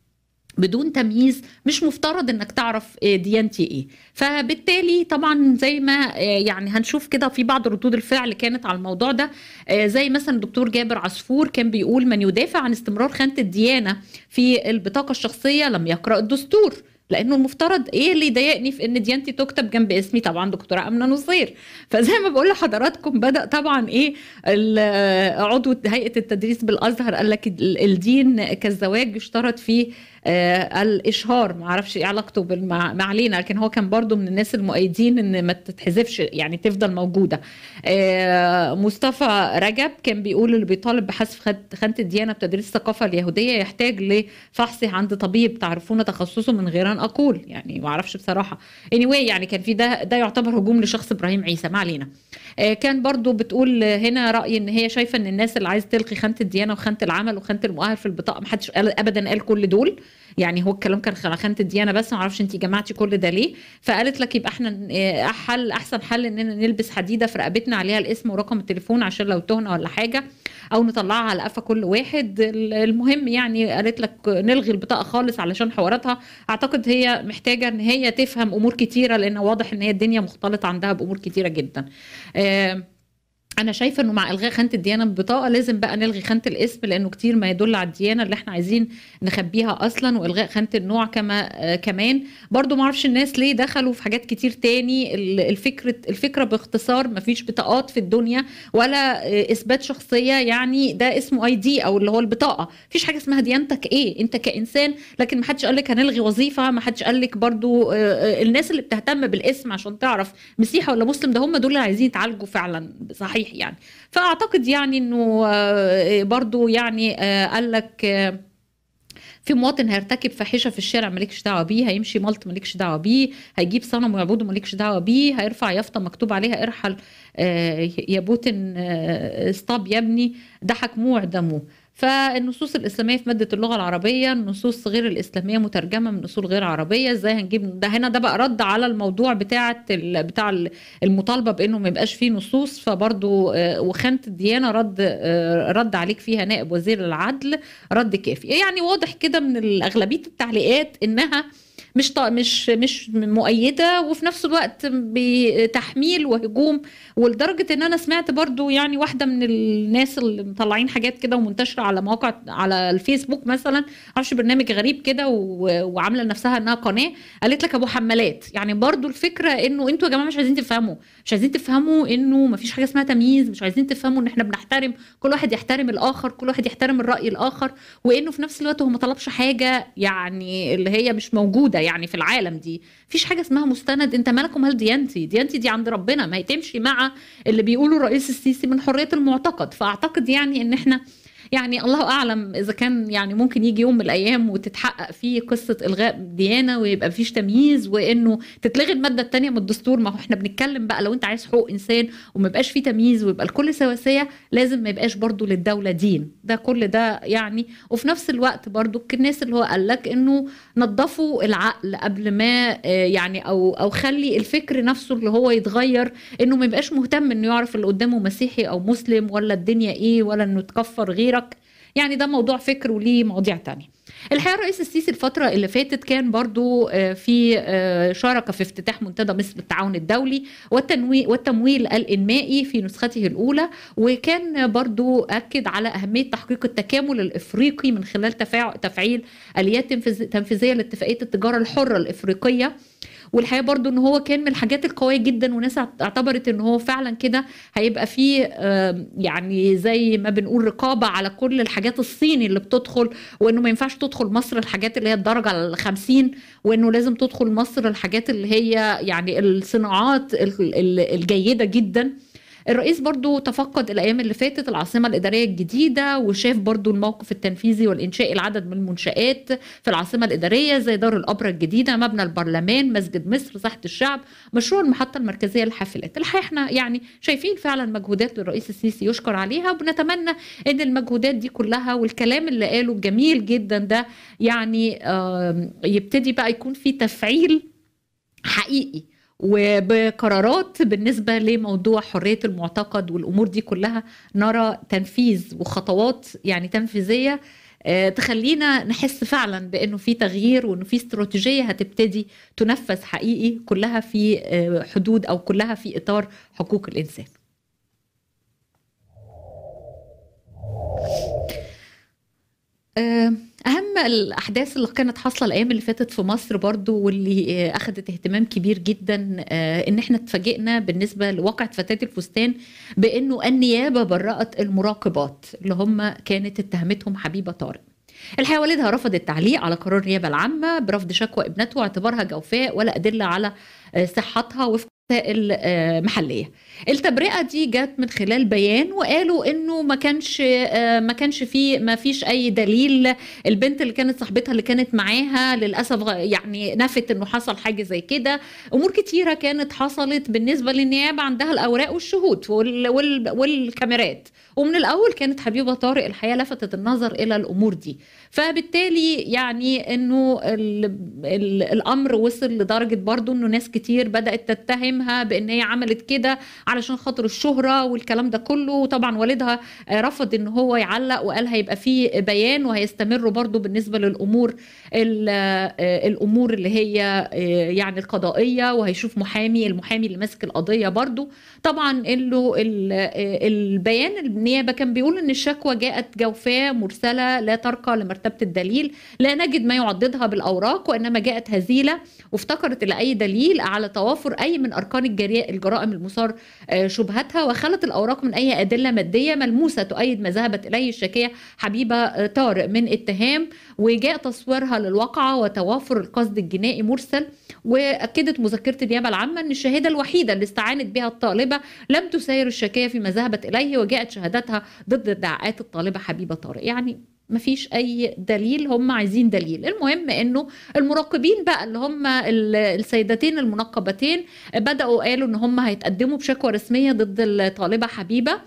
بدون تمييز مش مفترض انك تعرف آه، ديانتي ايه فبالتالي طبعا زي ما آه، يعني هنشوف كده في بعض ردود الفعل كانت على الموضوع ده آه، زي مثلا الدكتور جابر عصفور كان بيقول من يدافع عن استمرار خانة الديانة في البطاقة الشخصية لم يقرأ الدستور لانه المفترض ايه اللي يضايقني في ان ديانتي تكتب جنب اسمي طبعا دكتوره امنه نصير فزي ما بقول لحضراتكم بدا طبعا ايه عضو هيئه التدريس بالازهر قال لك الدين كالزواج يشترط فيه آه، الاشهار ما اعرفش ايه علاقته ما علينا لكن هو كان برضو من الناس المؤيدين ان ما تتحذفش يعني تفضل موجوده آه، مصطفى رجب كان بيقول اللي بيطالب بحذف خانه الديانه بتدريس الثقافه اليهوديه يحتاج لفحصه عند طبيب تعرفون تخصصه من غير ان اقول يعني ما اعرفش بصراحه اني anyway يعني كان في ده ده يعتبر هجوم لشخص ابراهيم عيسى ما علينا آه، كان برضو بتقول هنا راي ان هي شايفه ان الناس اللي عايزه تلقي خانه الديانه وخانه العمل وخانه المؤهل في البطاقه محدش قال ابدا قال كل دول يعني هو الكلام كان خانه الديانه بس ما اعرفش انت جمعتي كل ده ليه فقالت لك يبقى احنا آه، حل احسن حل اننا نلبس حديده في رقبتنا عليها الاسم ورقم التليفون عشان لو تهنا ولا حاجه او نطلعها على قفا كل واحد المهم يعني قالت لك نلغي البطاقه خالص علشان حواراتها اعتقد هي محتاجه ان هي تفهم امور كتيره لان واضح ان هي الدنيا مختلطه عندها بامور كتيره جدا آه انا شايفه انه مع الغاء خانه الديانه بالبطاقه لازم بقى نلغي خانه الاسم لانه كتير ما يدل على الديانه اللي احنا عايزين نخبيها اصلا والغاء خانه النوع كما آه كمان برضو ما اعرفش الناس ليه دخلوا في حاجات كتير تاني الفكره الفكره باختصار ما فيش بطاقات في الدنيا ولا آه اثبات شخصيه يعني ده اسمه اي دي او اللي هو البطاقه فيش حاجه اسمها ديانتك ايه انت كانسان لكن ما حدش قال لك هنلغي وظيفه ما حدش قال لك برضو آه, آه، الناس اللي بتهتم بالاسم عشان تعرف مسيحي ولا مسلم ده هم دول اللي عايزين يتعالجوا فعلا صحيح صحيح يعني فاعتقد يعني انه آه، برضو يعني آه، قال لك آه، في مواطن هيرتكب فاحشه في الشارع مالكش دعوه بيه هيمشي ملط مالكش دعوه بيه هيجيب صنم ويعبده مالكش دعوه بيه هيرفع يافطه مكتوب عليها ارحل يا بوتن استاب يا ابني ده حكموه واعدموه فالنصوص الإسلامية في مادة اللغة العربية النصوص غير الإسلامية مترجمة من أصول غير عربية إزاي هنجيب ده هنا ده بقى رد على الموضوع بتاعة ال... بتاع المطالبة بإنه ما يبقاش فيه نصوص فبرضو آه، وخانة الديانة رد آه، رد عليك فيها نائب وزير العدل رد كافي يعني واضح كده من أغلبية التعليقات إنها مش طا... مش مش مؤيده وفي نفس الوقت بتحميل وهجوم ولدرجه ان انا سمعت برضو يعني واحده من الناس اللي مطلعين حاجات كده ومنتشره على مواقع على الفيسبوك مثلا معرفش برنامج غريب كده و... وعامله نفسها انها قناه قالت لك ابو حملات يعني برضو الفكره انه انتوا يا جماعه مش عايزين تفهموا مش عايزين تفهموا انه ما فيش حاجه اسمها تمييز مش عايزين تفهموا ان احنا بنحترم كل واحد يحترم الاخر كل واحد يحترم الراي الاخر وانه في نفس الوقت هو ما طلبش حاجه يعني اللي هي مش موجوده يعني في العالم دي مفيش حاجه اسمها مستند انت مالك ومال ديانتي ديانتي دي عند ربنا ما هي تمشي مع اللي بيقوله الرئيس السيسي من حريه المعتقد فاعتقد يعني ان احنا يعني الله اعلم اذا كان يعني ممكن يجي يوم من الايام وتتحقق فيه قصه الغاء ديانه ويبقى فيش تمييز وانه تتلغي الماده الثانيه من الدستور ما هو احنا بنتكلم بقى لو انت عايز حقوق انسان وما يبقاش فيه تمييز ويبقى الكل سواسيه لازم ما يبقاش برضو للدوله دين ده كل ده يعني وفي نفس الوقت برضو الناس اللي هو قال لك انه نظفوا العقل قبل ما آه، يعني او او خلي الفكر نفسه اللي هو يتغير انه ما يبقاش مهتم انه يعرف اللي قدامه مسيحي او مسلم ولا الدنيا ايه ولا انه تكفر غيره يعني ده موضوع فكر وليه مواضيع تانية الحقيقه الرئيس السيسي الفتره اللي فاتت كان برضو آه، في آه، شارك في افتتاح منتدى مصر بالتعاون الدولي والتمويل الانمائي في نسخته الاولى وكان برضو اكد على اهميه تحقيق التكامل الافريقي من خلال تفعيل اليات تنفيذيه لاتفاقيه التجاره الحره الافريقيه والحقيقه برضو ان هو كان من الحاجات القويه جدا وناس اعتبرت ان هو فعلا كده هيبقى فيه يعني زي ما بنقول رقابه على كل الحاجات الصيني اللي بتدخل وانه ما ينفعش تدخل مصر الحاجات اللي هي الدرجه ال 50 وانه لازم تدخل مصر الحاجات اللي هي يعني الصناعات الجيده جدا الرئيس برضو تفقد الايام اللي فاتت العاصمه الاداريه الجديده وشاف برضو الموقف التنفيذي والانشائي العدد من المنشات في العاصمه الاداريه زي دار الابره الجديده مبنى البرلمان مسجد مصر ساحه الشعب مشروع المحطه المركزيه للحافلات الحقيقه احنا يعني شايفين فعلا مجهودات للرئيس السيسي يشكر عليها وبنتمنى ان المجهودات دي كلها والكلام اللي قاله الجميل جدا ده يعني يبتدي بقى يكون في تفعيل حقيقي وبقرارات بالنسبه لموضوع حريه المعتقد والامور دي كلها نرى تنفيذ وخطوات يعني تنفيذيه آه، تخلينا نحس فعلا بانه في تغيير وانه في استراتيجيه هتبتدي تنفذ حقيقي كلها في آه، حدود او كلها في اطار حقوق الانسان. أه اهم الاحداث اللي كانت حاصله الايام اللي فاتت في مصر برضو واللي اخذت اهتمام كبير جدا آه، ان احنا اتفاجئنا بالنسبه لواقعه فتاه الفستان بانه النيابه برأت المراقبات اللي هم كانت اتهمتهم حبيبه طارق الحقيقه والدها رفض التعليق على قرار النيابه العامه برفض شكوى ابنته واعتبارها جوفاء ولا ادله على آه، صحتها وفق المحلية آه، محليه التبرئه دي جت من خلال بيان وقالوا انه ما كانش آه، ما كانش في ما فيش اي دليل البنت اللي كانت صاحبتها اللي كانت معاها للاسف يعني نفت انه حصل حاجه زي كده امور كتيره كانت حصلت بالنسبه للنيابه عندها الاوراق والشهود والكاميرات ومن الاول كانت حبيبه طارق الحقيقه لفتت النظر الى الامور دي فبالتالي يعني انه الـ الـ الامر وصل لدرجه برضو انه ناس كتير بدات تتهمها بان هي عملت كده علشان خاطر الشهره والكلام ده كله وطبعا والدها رفض ان هو يعلق وقال هيبقى فيه بيان وهيستمروا برضو بالنسبه للامور الامور اللي هي يعني القضائيه وهيشوف محامي المحامي اللي ماسك القضيه برضو طبعا البيان النيابة كان بيقول أن الشكوى جاءت جوفاء مرسلة لا ترقى لمرتبة الدليل لا نجد ما يعضدها بالأوراق وإنما جاءت هزيلة وافتقرت إلى أي دليل على توافر أي من أركان الجرائم المثار آه، شبهتها وخلت الأوراق من أي أدلة مادية ملموسة تؤيد ما ذهبت إليه الشاكية حبيبة آه، طارق من اتهام وجاء تصويرها للواقعة وتوافر القصد الجنائي مرسل واكدت مذكره النيابه العامه ان الشهاده الوحيده اللي استعانت بها الطالبه لم تساير الشكايه فيما ذهبت اليه وجاءت شهادتها ضد ادعاءات الطالبه حبيبه طارق يعني مفيش اي دليل هم عايزين دليل المهم انه المراقبين بقى اللي هم السيدتين المنقبتين بداوا قالوا ان هم هيتقدموا بشكوى رسميه ضد الطالبه حبيبه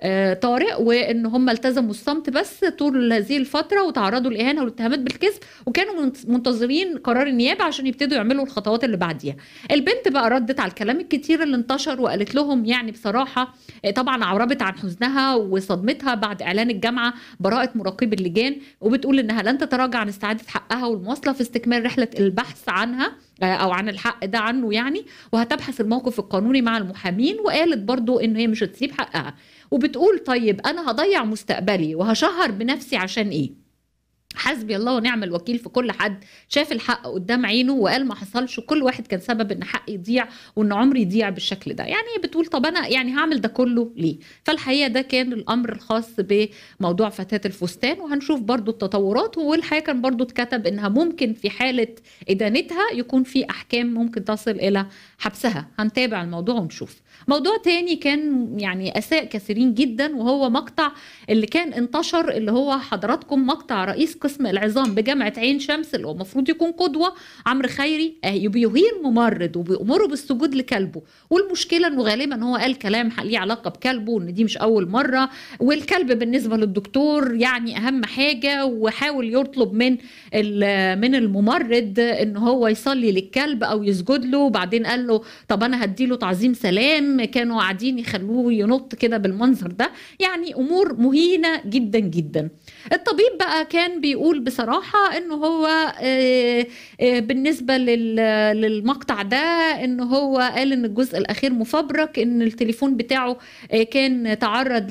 آه، طارق وان هم التزموا الصمت بس طول هذه الفتره وتعرضوا للاهانه والاتهامات بالكذب وكانوا منتظرين قرار النيابه عشان يبتدوا يعملوا الخطوات اللي بعديها البنت بقى ردت على الكلام الكتير اللي انتشر وقالت لهم يعني بصراحه آه، طبعا عربت عن حزنها وصدمتها بعد اعلان الجامعه براءه مراقب اللجان وبتقول انها لن تتراجع عن استعاده حقها والمواصله في استكمال رحله البحث عنها آه، او عن الحق ده عنه يعني وهتبحث الموقف القانوني مع المحامين وقالت برضو ان هي مش هتسيب حقها وبتقول طيب انا هضيع مستقبلي وهشهر بنفسي عشان ايه حسبي الله ونعم الوكيل في كل حد شاف الحق قدام عينه وقال ما حصلش وكل واحد كان سبب ان حقي يضيع وان عمري يضيع بالشكل ده يعني إيه بتقول طب انا يعني هعمل ده كله ليه فالحقيقه ده كان الامر الخاص بموضوع فتاه الفستان وهنشوف برضو التطورات والحقيقه كان برضو اتكتب انها ممكن في حاله ادانتها يكون في احكام ممكن تصل الى حبسها هنتابع الموضوع ونشوف موضوع تاني كان يعني اساء كثيرين جدا وهو مقطع اللي كان انتشر اللي هو حضراتكم مقطع رئيس قسم العظام بجامعه عين شمس اللي هو المفروض يكون قدوه عمرو خيري آه، بيهين ممرض وبيأمره بالسجود لكلبه والمشكله انه غالبا هو قال كلام ليه علاقه بكلبه وان دي مش اول مره والكلب بالنسبه للدكتور يعني اهم حاجه وحاول يطلب من من الممرض ان هو يصلي للكلب او يسجد له وبعدين قال له طب انا هدي له تعظيم سلام الحمام كانوا قاعدين يخلوه ينط كده بالمنظر ده يعني امور مهينه جدا جدا الطبيب بقى كان بيقول بصراحه ان هو آه، آه، بالنسبه للمقطع ده ان هو قال ان الجزء الاخير مفبرك ان التليفون بتاعه آه، كان تعرض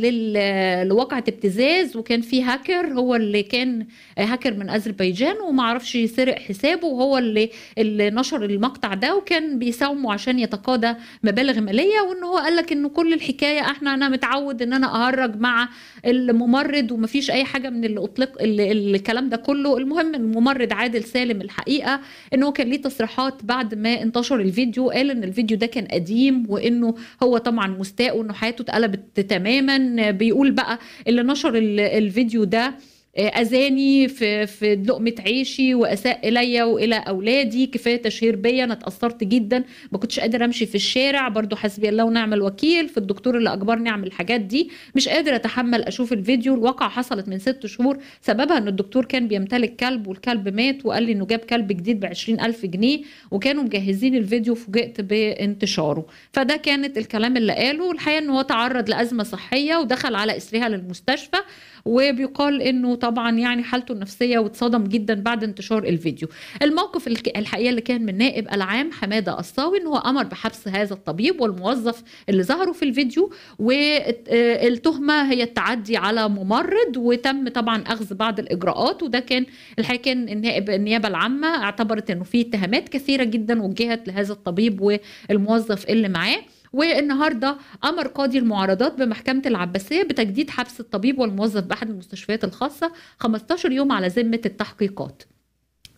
لواقعه ابتزاز وكان في هاكر هو اللي كان هاكر من اذربيجان ومعرفش سرق حسابه وهو اللي, اللي نشر المقطع ده وكان بيساومه عشان يتقاضى مبالغ ماليه وان هو قال لك ان كل الحكايه احنا انا متعود ان انا اهرج مع الممرض ومفيش اي حاجه من اللي اطلق الكلام ده كله المهم الممرض عادل سالم الحقيقه ان هو كان ليه تصريحات بعد ما انتشر الفيديو قال ان الفيديو ده كان قديم وانه هو طبعا مستاء وانه حياته اتقلبت تماما بيقول بقى اللي نشر الفيديو ده اذاني في في لقمه عيشي واساء الي والى اولادي كفايه تشهير بيا انا اتاثرت جدا ما كنتش قادر امشي في الشارع برضو حسبي الله ونعم الوكيل في الدكتور اللي اجبرني اعمل الحاجات دي مش قادر اتحمل اشوف الفيديو الواقع حصلت من ست شهور سببها ان الدكتور كان بيمتلك كلب والكلب مات وقال لي انه جاب كلب جديد ب ألف جنيه وكانوا مجهزين الفيديو فوجئت بانتشاره فده كانت الكلام اللي قاله الحقيقه ان هو تعرض لازمه صحيه ودخل على اثرها للمستشفى وبيقال انه طبعا يعني حالته النفسيه واتصدم جدا بعد انتشار الفيديو الموقف الحقيقه اللي كان من نائب العام حماده الصاوي ان هو امر بحبس هذا الطبيب والموظف اللي ظهروا في الفيديو والتهمه آه، هي التعدي على ممرض وتم طبعا اخذ بعض الاجراءات وده كان الحقيقه كان النائب النيابه العامه اعتبرت انه في اتهامات كثيره جدا وجهت لهذا الطبيب والموظف اللي معاه والنهارده امر قاضي المعارضات بمحكمه العباسيه بتجديد حبس الطبيب والموظف باحد المستشفيات الخاصه 15 يوم على ذمه التحقيقات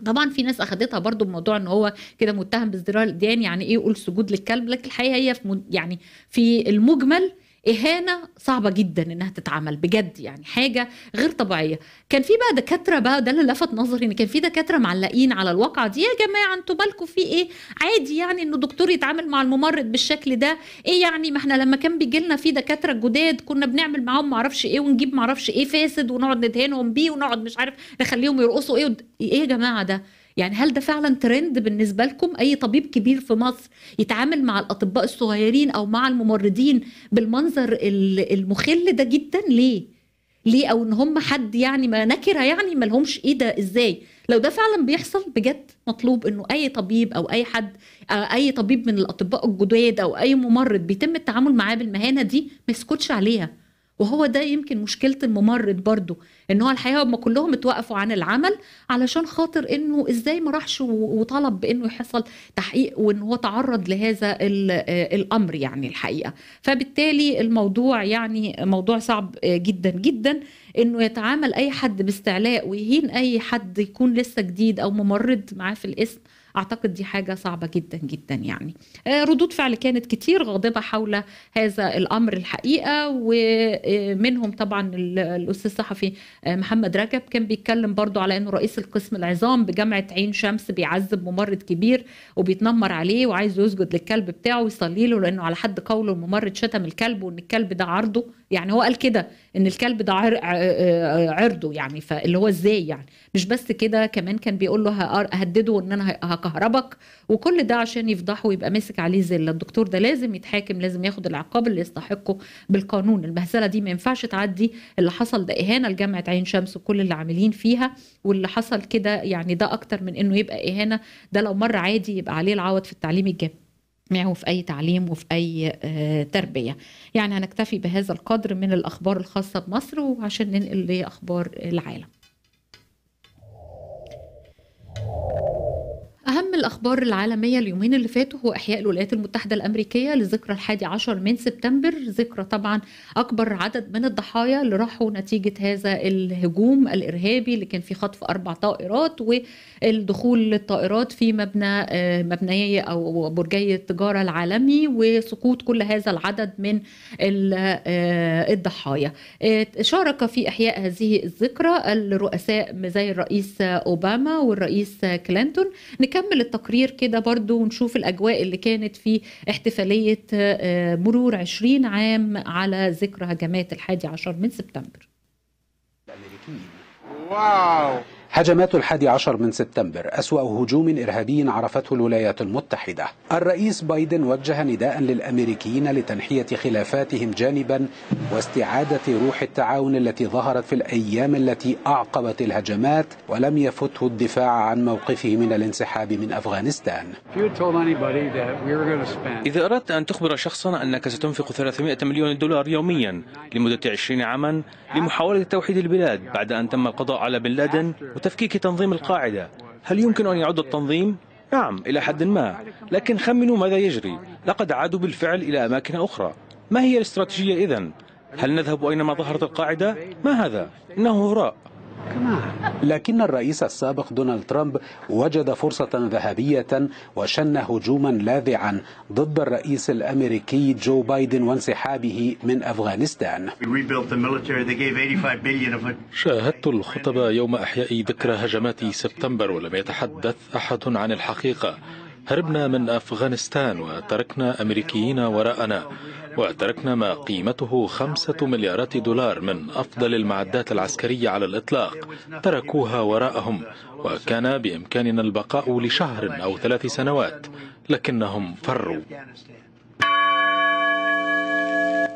طبعا في ناس اخدتها برضو بموضوع ان هو كده متهم بازدراء الديان يعني ايه يقول سجود للكلب لكن الحقيقه هي في يعني في المجمل اهانه صعبه جدا انها تتعمل بجد يعني حاجه غير طبيعيه كان في بقى دكاتره بقى ده اللي لفت نظري ان كان في دكاتره معلقين على الواقعه دي يا جماعه انتوا بالكم في ايه عادي يعني ان الدكتور يتعامل مع الممرض بالشكل ده ايه يعني ما احنا لما كان بيجي لنا في دكاتره جداد كنا بنعمل معاهم معرفش ايه ونجيب معرفش ايه فاسد ونقعد ندهنهم بيه ونقعد مش عارف نخليهم يرقصوا ايه ود... ايه يا جماعه ده يعني هل ده فعلا ترند بالنسبه لكم اي طبيب كبير في مصر يتعامل مع الاطباء الصغيرين او مع الممرضين بالمنظر المخل ده جدا ليه ليه او ان هم حد يعني ما نكره يعني ما لهمش ايه ده ازاي لو ده فعلا بيحصل بجد مطلوب انه اي طبيب او اي حد آه، اي طبيب من الاطباء الجداد او اي ممرض بيتم التعامل معاه بالمهانه دي ما يسكتش عليها وهو ده يمكن مشكله الممرض برضو ان هو الحقيقه هم كلهم اتوقفوا عن العمل علشان خاطر انه ازاي ما راحش وطلب بانه يحصل تحقيق وان هو تعرض لهذا الامر يعني الحقيقه فبالتالي الموضوع يعني موضوع صعب جدا جدا انه يتعامل اي حد باستعلاء ويهين اي حد يكون لسه جديد او ممرض معاه في الاسم اعتقد دي حاجه صعبه جدا جدا يعني آه، ردود فعل كانت كتير غاضبه حول هذا الامر الحقيقه ومنهم طبعا الاستاذ الصحفي آه، محمد رجب كان بيتكلم برضو على انه رئيس القسم العظام بجامعه عين شمس بيعذب ممرض كبير وبيتنمر عليه وعايز يسجد للكلب بتاعه ويصلي له لانه على حد قوله الممرض شتم الكلب وان الكلب ده عرضه يعني هو قال كده ان الكلب ده آه، عرضه يعني فاللي هو ازاي يعني مش بس كده كمان كان بيقول له ههدده ان انا هكهربك وكل ده عشان يفضحه ويبقى ماسك عليه زله الدكتور ده لازم يتحاكم لازم ياخد العقاب اللي يستحقه بالقانون المهزله دي ما ينفعش تعدي اللي حصل ده اهانه لجامعه عين شمس وكل اللي عاملين فيها واللي حصل كده يعني ده اكتر من انه يبقى اهانه ده لو مره عادي يبقى عليه العوض في التعليم الجامعي معه في أي تعليم وفي أي آه، تربية يعني هنكتفي بهذا القدر من الأخبار الخاصة بمصر وعشان ننقل لأخبار العالم أهم الأخبار العالمية اليومين اللي فاتوا هو إحياء الولايات المتحدة الأمريكية لذكرى الحادي عشر من سبتمبر ذكرى طبعا أكبر عدد من الضحايا اللي راحوا نتيجة هذا الهجوم الإرهابي اللي كان في خطف أربع طائرات والدخول للطائرات في مبنى آه، مبنية أو برجي التجارة العالمي وسقوط كل هذا العدد من آه، الضحايا آه، شارك في إحياء هذه الذكرى الرؤساء زي الرئيس أوباما والرئيس كلينتون نكمل التقرير كده برضو ونشوف الأجواء اللي كانت في احتفالية آه، مرور عشرين عام على ذكرى هجمات الحادي عشر من سبتمبر الأمريكيين واو هجمات الحادي عشر من سبتمبر أسوأ هجوم إرهابي عرفته الولايات المتحدة الرئيس بايدن وجه نداء للأمريكيين لتنحية خلافاتهم جانبا واستعادة روح التعاون التي ظهرت في الأيام التي أعقبت الهجمات ولم يفته الدفاع عن موقفه من الانسحاب من أفغانستان إذا أردت أن تخبر شخصا أنك ستنفق 300 مليون دولار يوميا لمدة 20 عاما لمحاولة توحيد البلاد بعد أن تم القضاء على بن لادن تفكيك تنظيم القاعدة هل يمكن أن يعود التنظيم؟ نعم إلى حد ما لكن خمنوا ماذا يجري لقد عادوا بالفعل إلى أماكن أخرى ما هي الاستراتيجية إذن؟ هل نذهب أينما ظهرت القاعدة؟ ما هذا؟ إنه هراء لكن الرئيس السابق دونالد ترامب وجد فرصة ذهبية وشن هجوما لاذعا ضد الرئيس الأمريكي جو بايدن وانسحابه من أفغانستان شاهدت الخطب يوم أحياء ذكرى هجمات سبتمبر ولم يتحدث أحد عن الحقيقة هربنا من أفغانستان وتركنا أمريكيين وراءنا وتركنا ما قيمته خمسة مليارات دولار من أفضل المعدات العسكرية على الإطلاق تركوها وراءهم وكان بإمكاننا البقاء لشهر أو ثلاث سنوات لكنهم فروا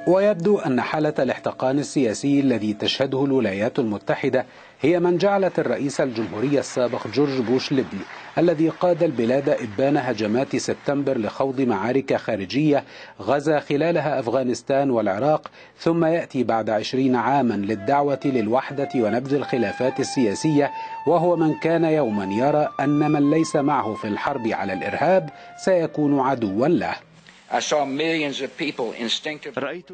ويبدو أن حالة الاحتقان السياسي الذي تشهده الولايات المتحدة هي من جعلت الرئيس الجمهوري السابق جورج بوش لبني الذي قاد البلاد إبان هجمات سبتمبر لخوض معارك خارجية غزا خلالها أفغانستان والعراق ثم يأتي بعد عشرين عاما للدعوة للوحدة ونبذ الخلافات السياسية وهو من كان يوما يرى أن من ليس معه في الحرب على الإرهاب سيكون عدوا له رأيت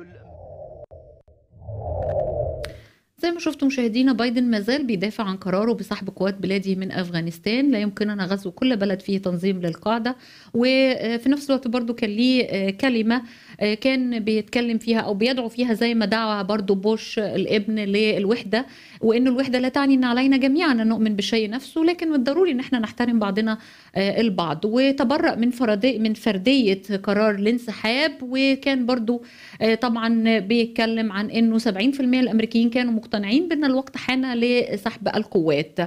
زي ما شفتوا مشاهدينا بايدن مازال بيدافع عن قراره بسحب قوات بلاده من افغانستان لا يمكننا غزو كل بلد فيه تنظيم للقاعده وفي نفس الوقت برضو كان ليه آه، كلمه آه، كان بيتكلم فيها او بيدعو فيها زي ما دعا برضو بوش الابن للوحده وان الوحده لا تعني ان علينا جميعا ان نؤمن بالشيء نفسه لكن من الضروري ان احنا نحترم بعضنا آه، البعض وتبرأ من فردي من فرديه قرار الانسحاب وكان برضو آه، طبعا بيتكلم عن انه 70% الامريكيين كانوا مقتنعين بان الوقت حان لسحب القوات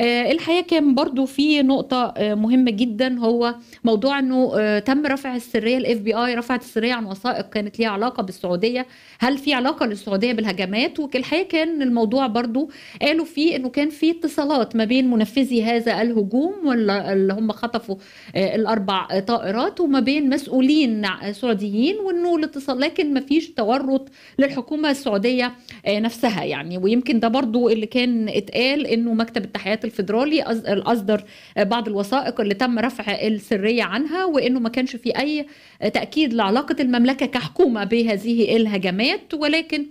الحقيقه كان برضو في نقطه مهمه جدا هو موضوع انه تم رفع السريه الاف بي اي رفعت السريه عن وثائق كانت ليها علاقه بالسعوديه هل في علاقه للسعوديه بالهجمات والحقيقه كان الموضوع برضو قالوا فيه انه كان في اتصالات ما بين منفذي هذا الهجوم اللي هم خطفوا آه، الاربع طائرات وما بين مسؤولين سعوديين وانه الاتصال لكن ما فيش تورط للحكومه السعوديه آه، نفسها يعني ويمكن ده برضو اللي كان اتقال انه مكتب التحيات الفيدرالي اصدر آه، بعض الوثائق اللي تم رفع السريه عنها وانه ما كانش في اي تاكيد لعلاقه المملكه المملكة كحكومة بهذه الهجمات ولكن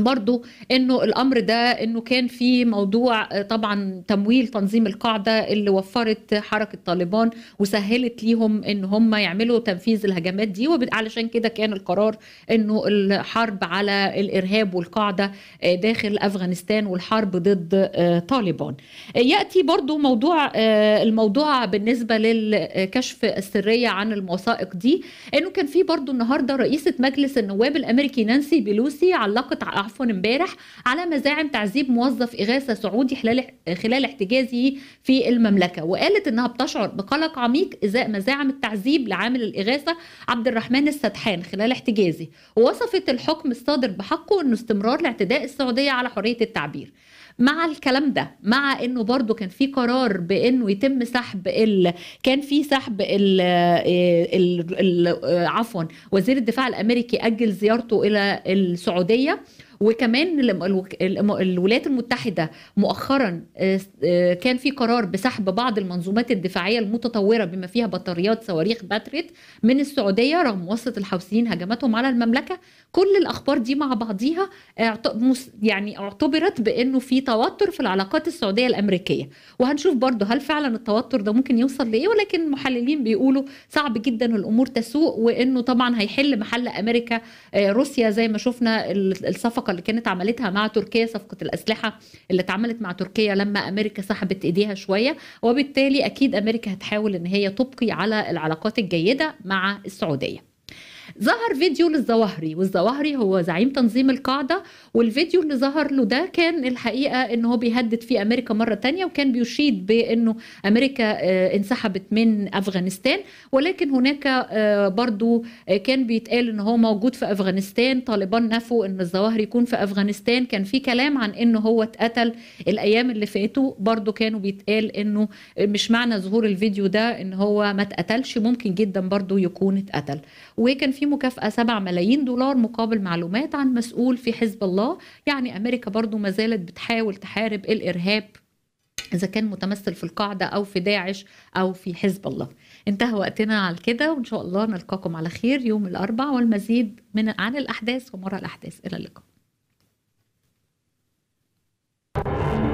برضو انه الامر ده انه كان في موضوع آه، طبعا تمويل تنظيم القاعده اللي وفرت حركه طالبان وسهلت ليهم ان هم يعملوا تنفيذ الهجمات دي وعلشان كده كان القرار انه الحرب على الارهاب والقاعده آه، داخل افغانستان والحرب ضد آه، طالبان. ياتي برضو موضوع الموضوع بالنسبه للكشف السريه عن الموثائق دي انه كان في برضو النهارده رئيسه مجلس النواب الامريكي نانسي بيلوسي علقت عفوا امبارح على مزاعم تعذيب موظف إغاثة سعودي خلال خلال احتجازه في المملكة وقالت إنها بتشعر بقلق عميق إزاء مزاعم التعذيب لعامل الإغاثة عبد الرحمن السدحان خلال احتجازه ووصفت الحكم الصادر بحقه إنه استمرار الاعتداء السعودية على حرية التعبير مع الكلام ده مع انه برضو كان في قرار بانه يتم سحب ال... كان في سحب ال... آه، ال... ال... آه، عفوا وزير الدفاع الامريكي اجل زيارته الى السعوديه وكمان الولايات المتحده مؤخرا آه، آه، كان في قرار بسحب بعض المنظومات الدفاعيه المتطوره بما فيها بطاريات صواريخ باتريت من السعوديه رغم وسط الحوثيين هجماتهم على المملكه كل الاخبار دي مع بعضيها يعني اعتبرت بانه في توتر في العلاقات السعوديه الامريكيه وهنشوف برضه هل فعلا التوتر ده ممكن يوصل لايه ولكن المحللين بيقولوا صعب جدا الامور تسوء وانه طبعا هيحل محل امريكا آه، روسيا زي ما شفنا الصفقه اللي كانت عملتها مع تركيا صفقه الاسلحه اللي اتعملت مع تركيا لما امريكا سحبت ايديها شويه وبالتالي اكيد امريكا هتحاول ان هي تبقي على العلاقات الجيده مع السعوديه ظهر فيديو للظواهري والظواهري هو زعيم تنظيم القاعده والفيديو اللي ظهر له ده كان الحقيقه ان هو بيهدد في امريكا مره تانية وكان بيشيد بانه امريكا آه، انسحبت من افغانستان ولكن هناك آه، برضو آه، كان بيتقال ان هو موجود في افغانستان طالبان نفوا ان الظواهري يكون في افغانستان كان في كلام عن انه هو اتقتل الايام اللي فاتوا برضو كانوا بيتقال انه مش معنى ظهور الفيديو ده ان هو ما اتقتلش ممكن جدا برضو يكون اتقتل وكان في في مكافأة 7 ملايين دولار مقابل معلومات عن مسؤول في حزب الله يعني أمريكا برضو ما زالت بتحاول تحارب الإرهاب إذا كان متمثل في القاعدة أو في داعش أو في حزب الله انتهى وقتنا على كده وإن شاء الله نلقاكم على خير يوم الأربع والمزيد من عن الأحداث ومرة الأحداث إلى اللقاء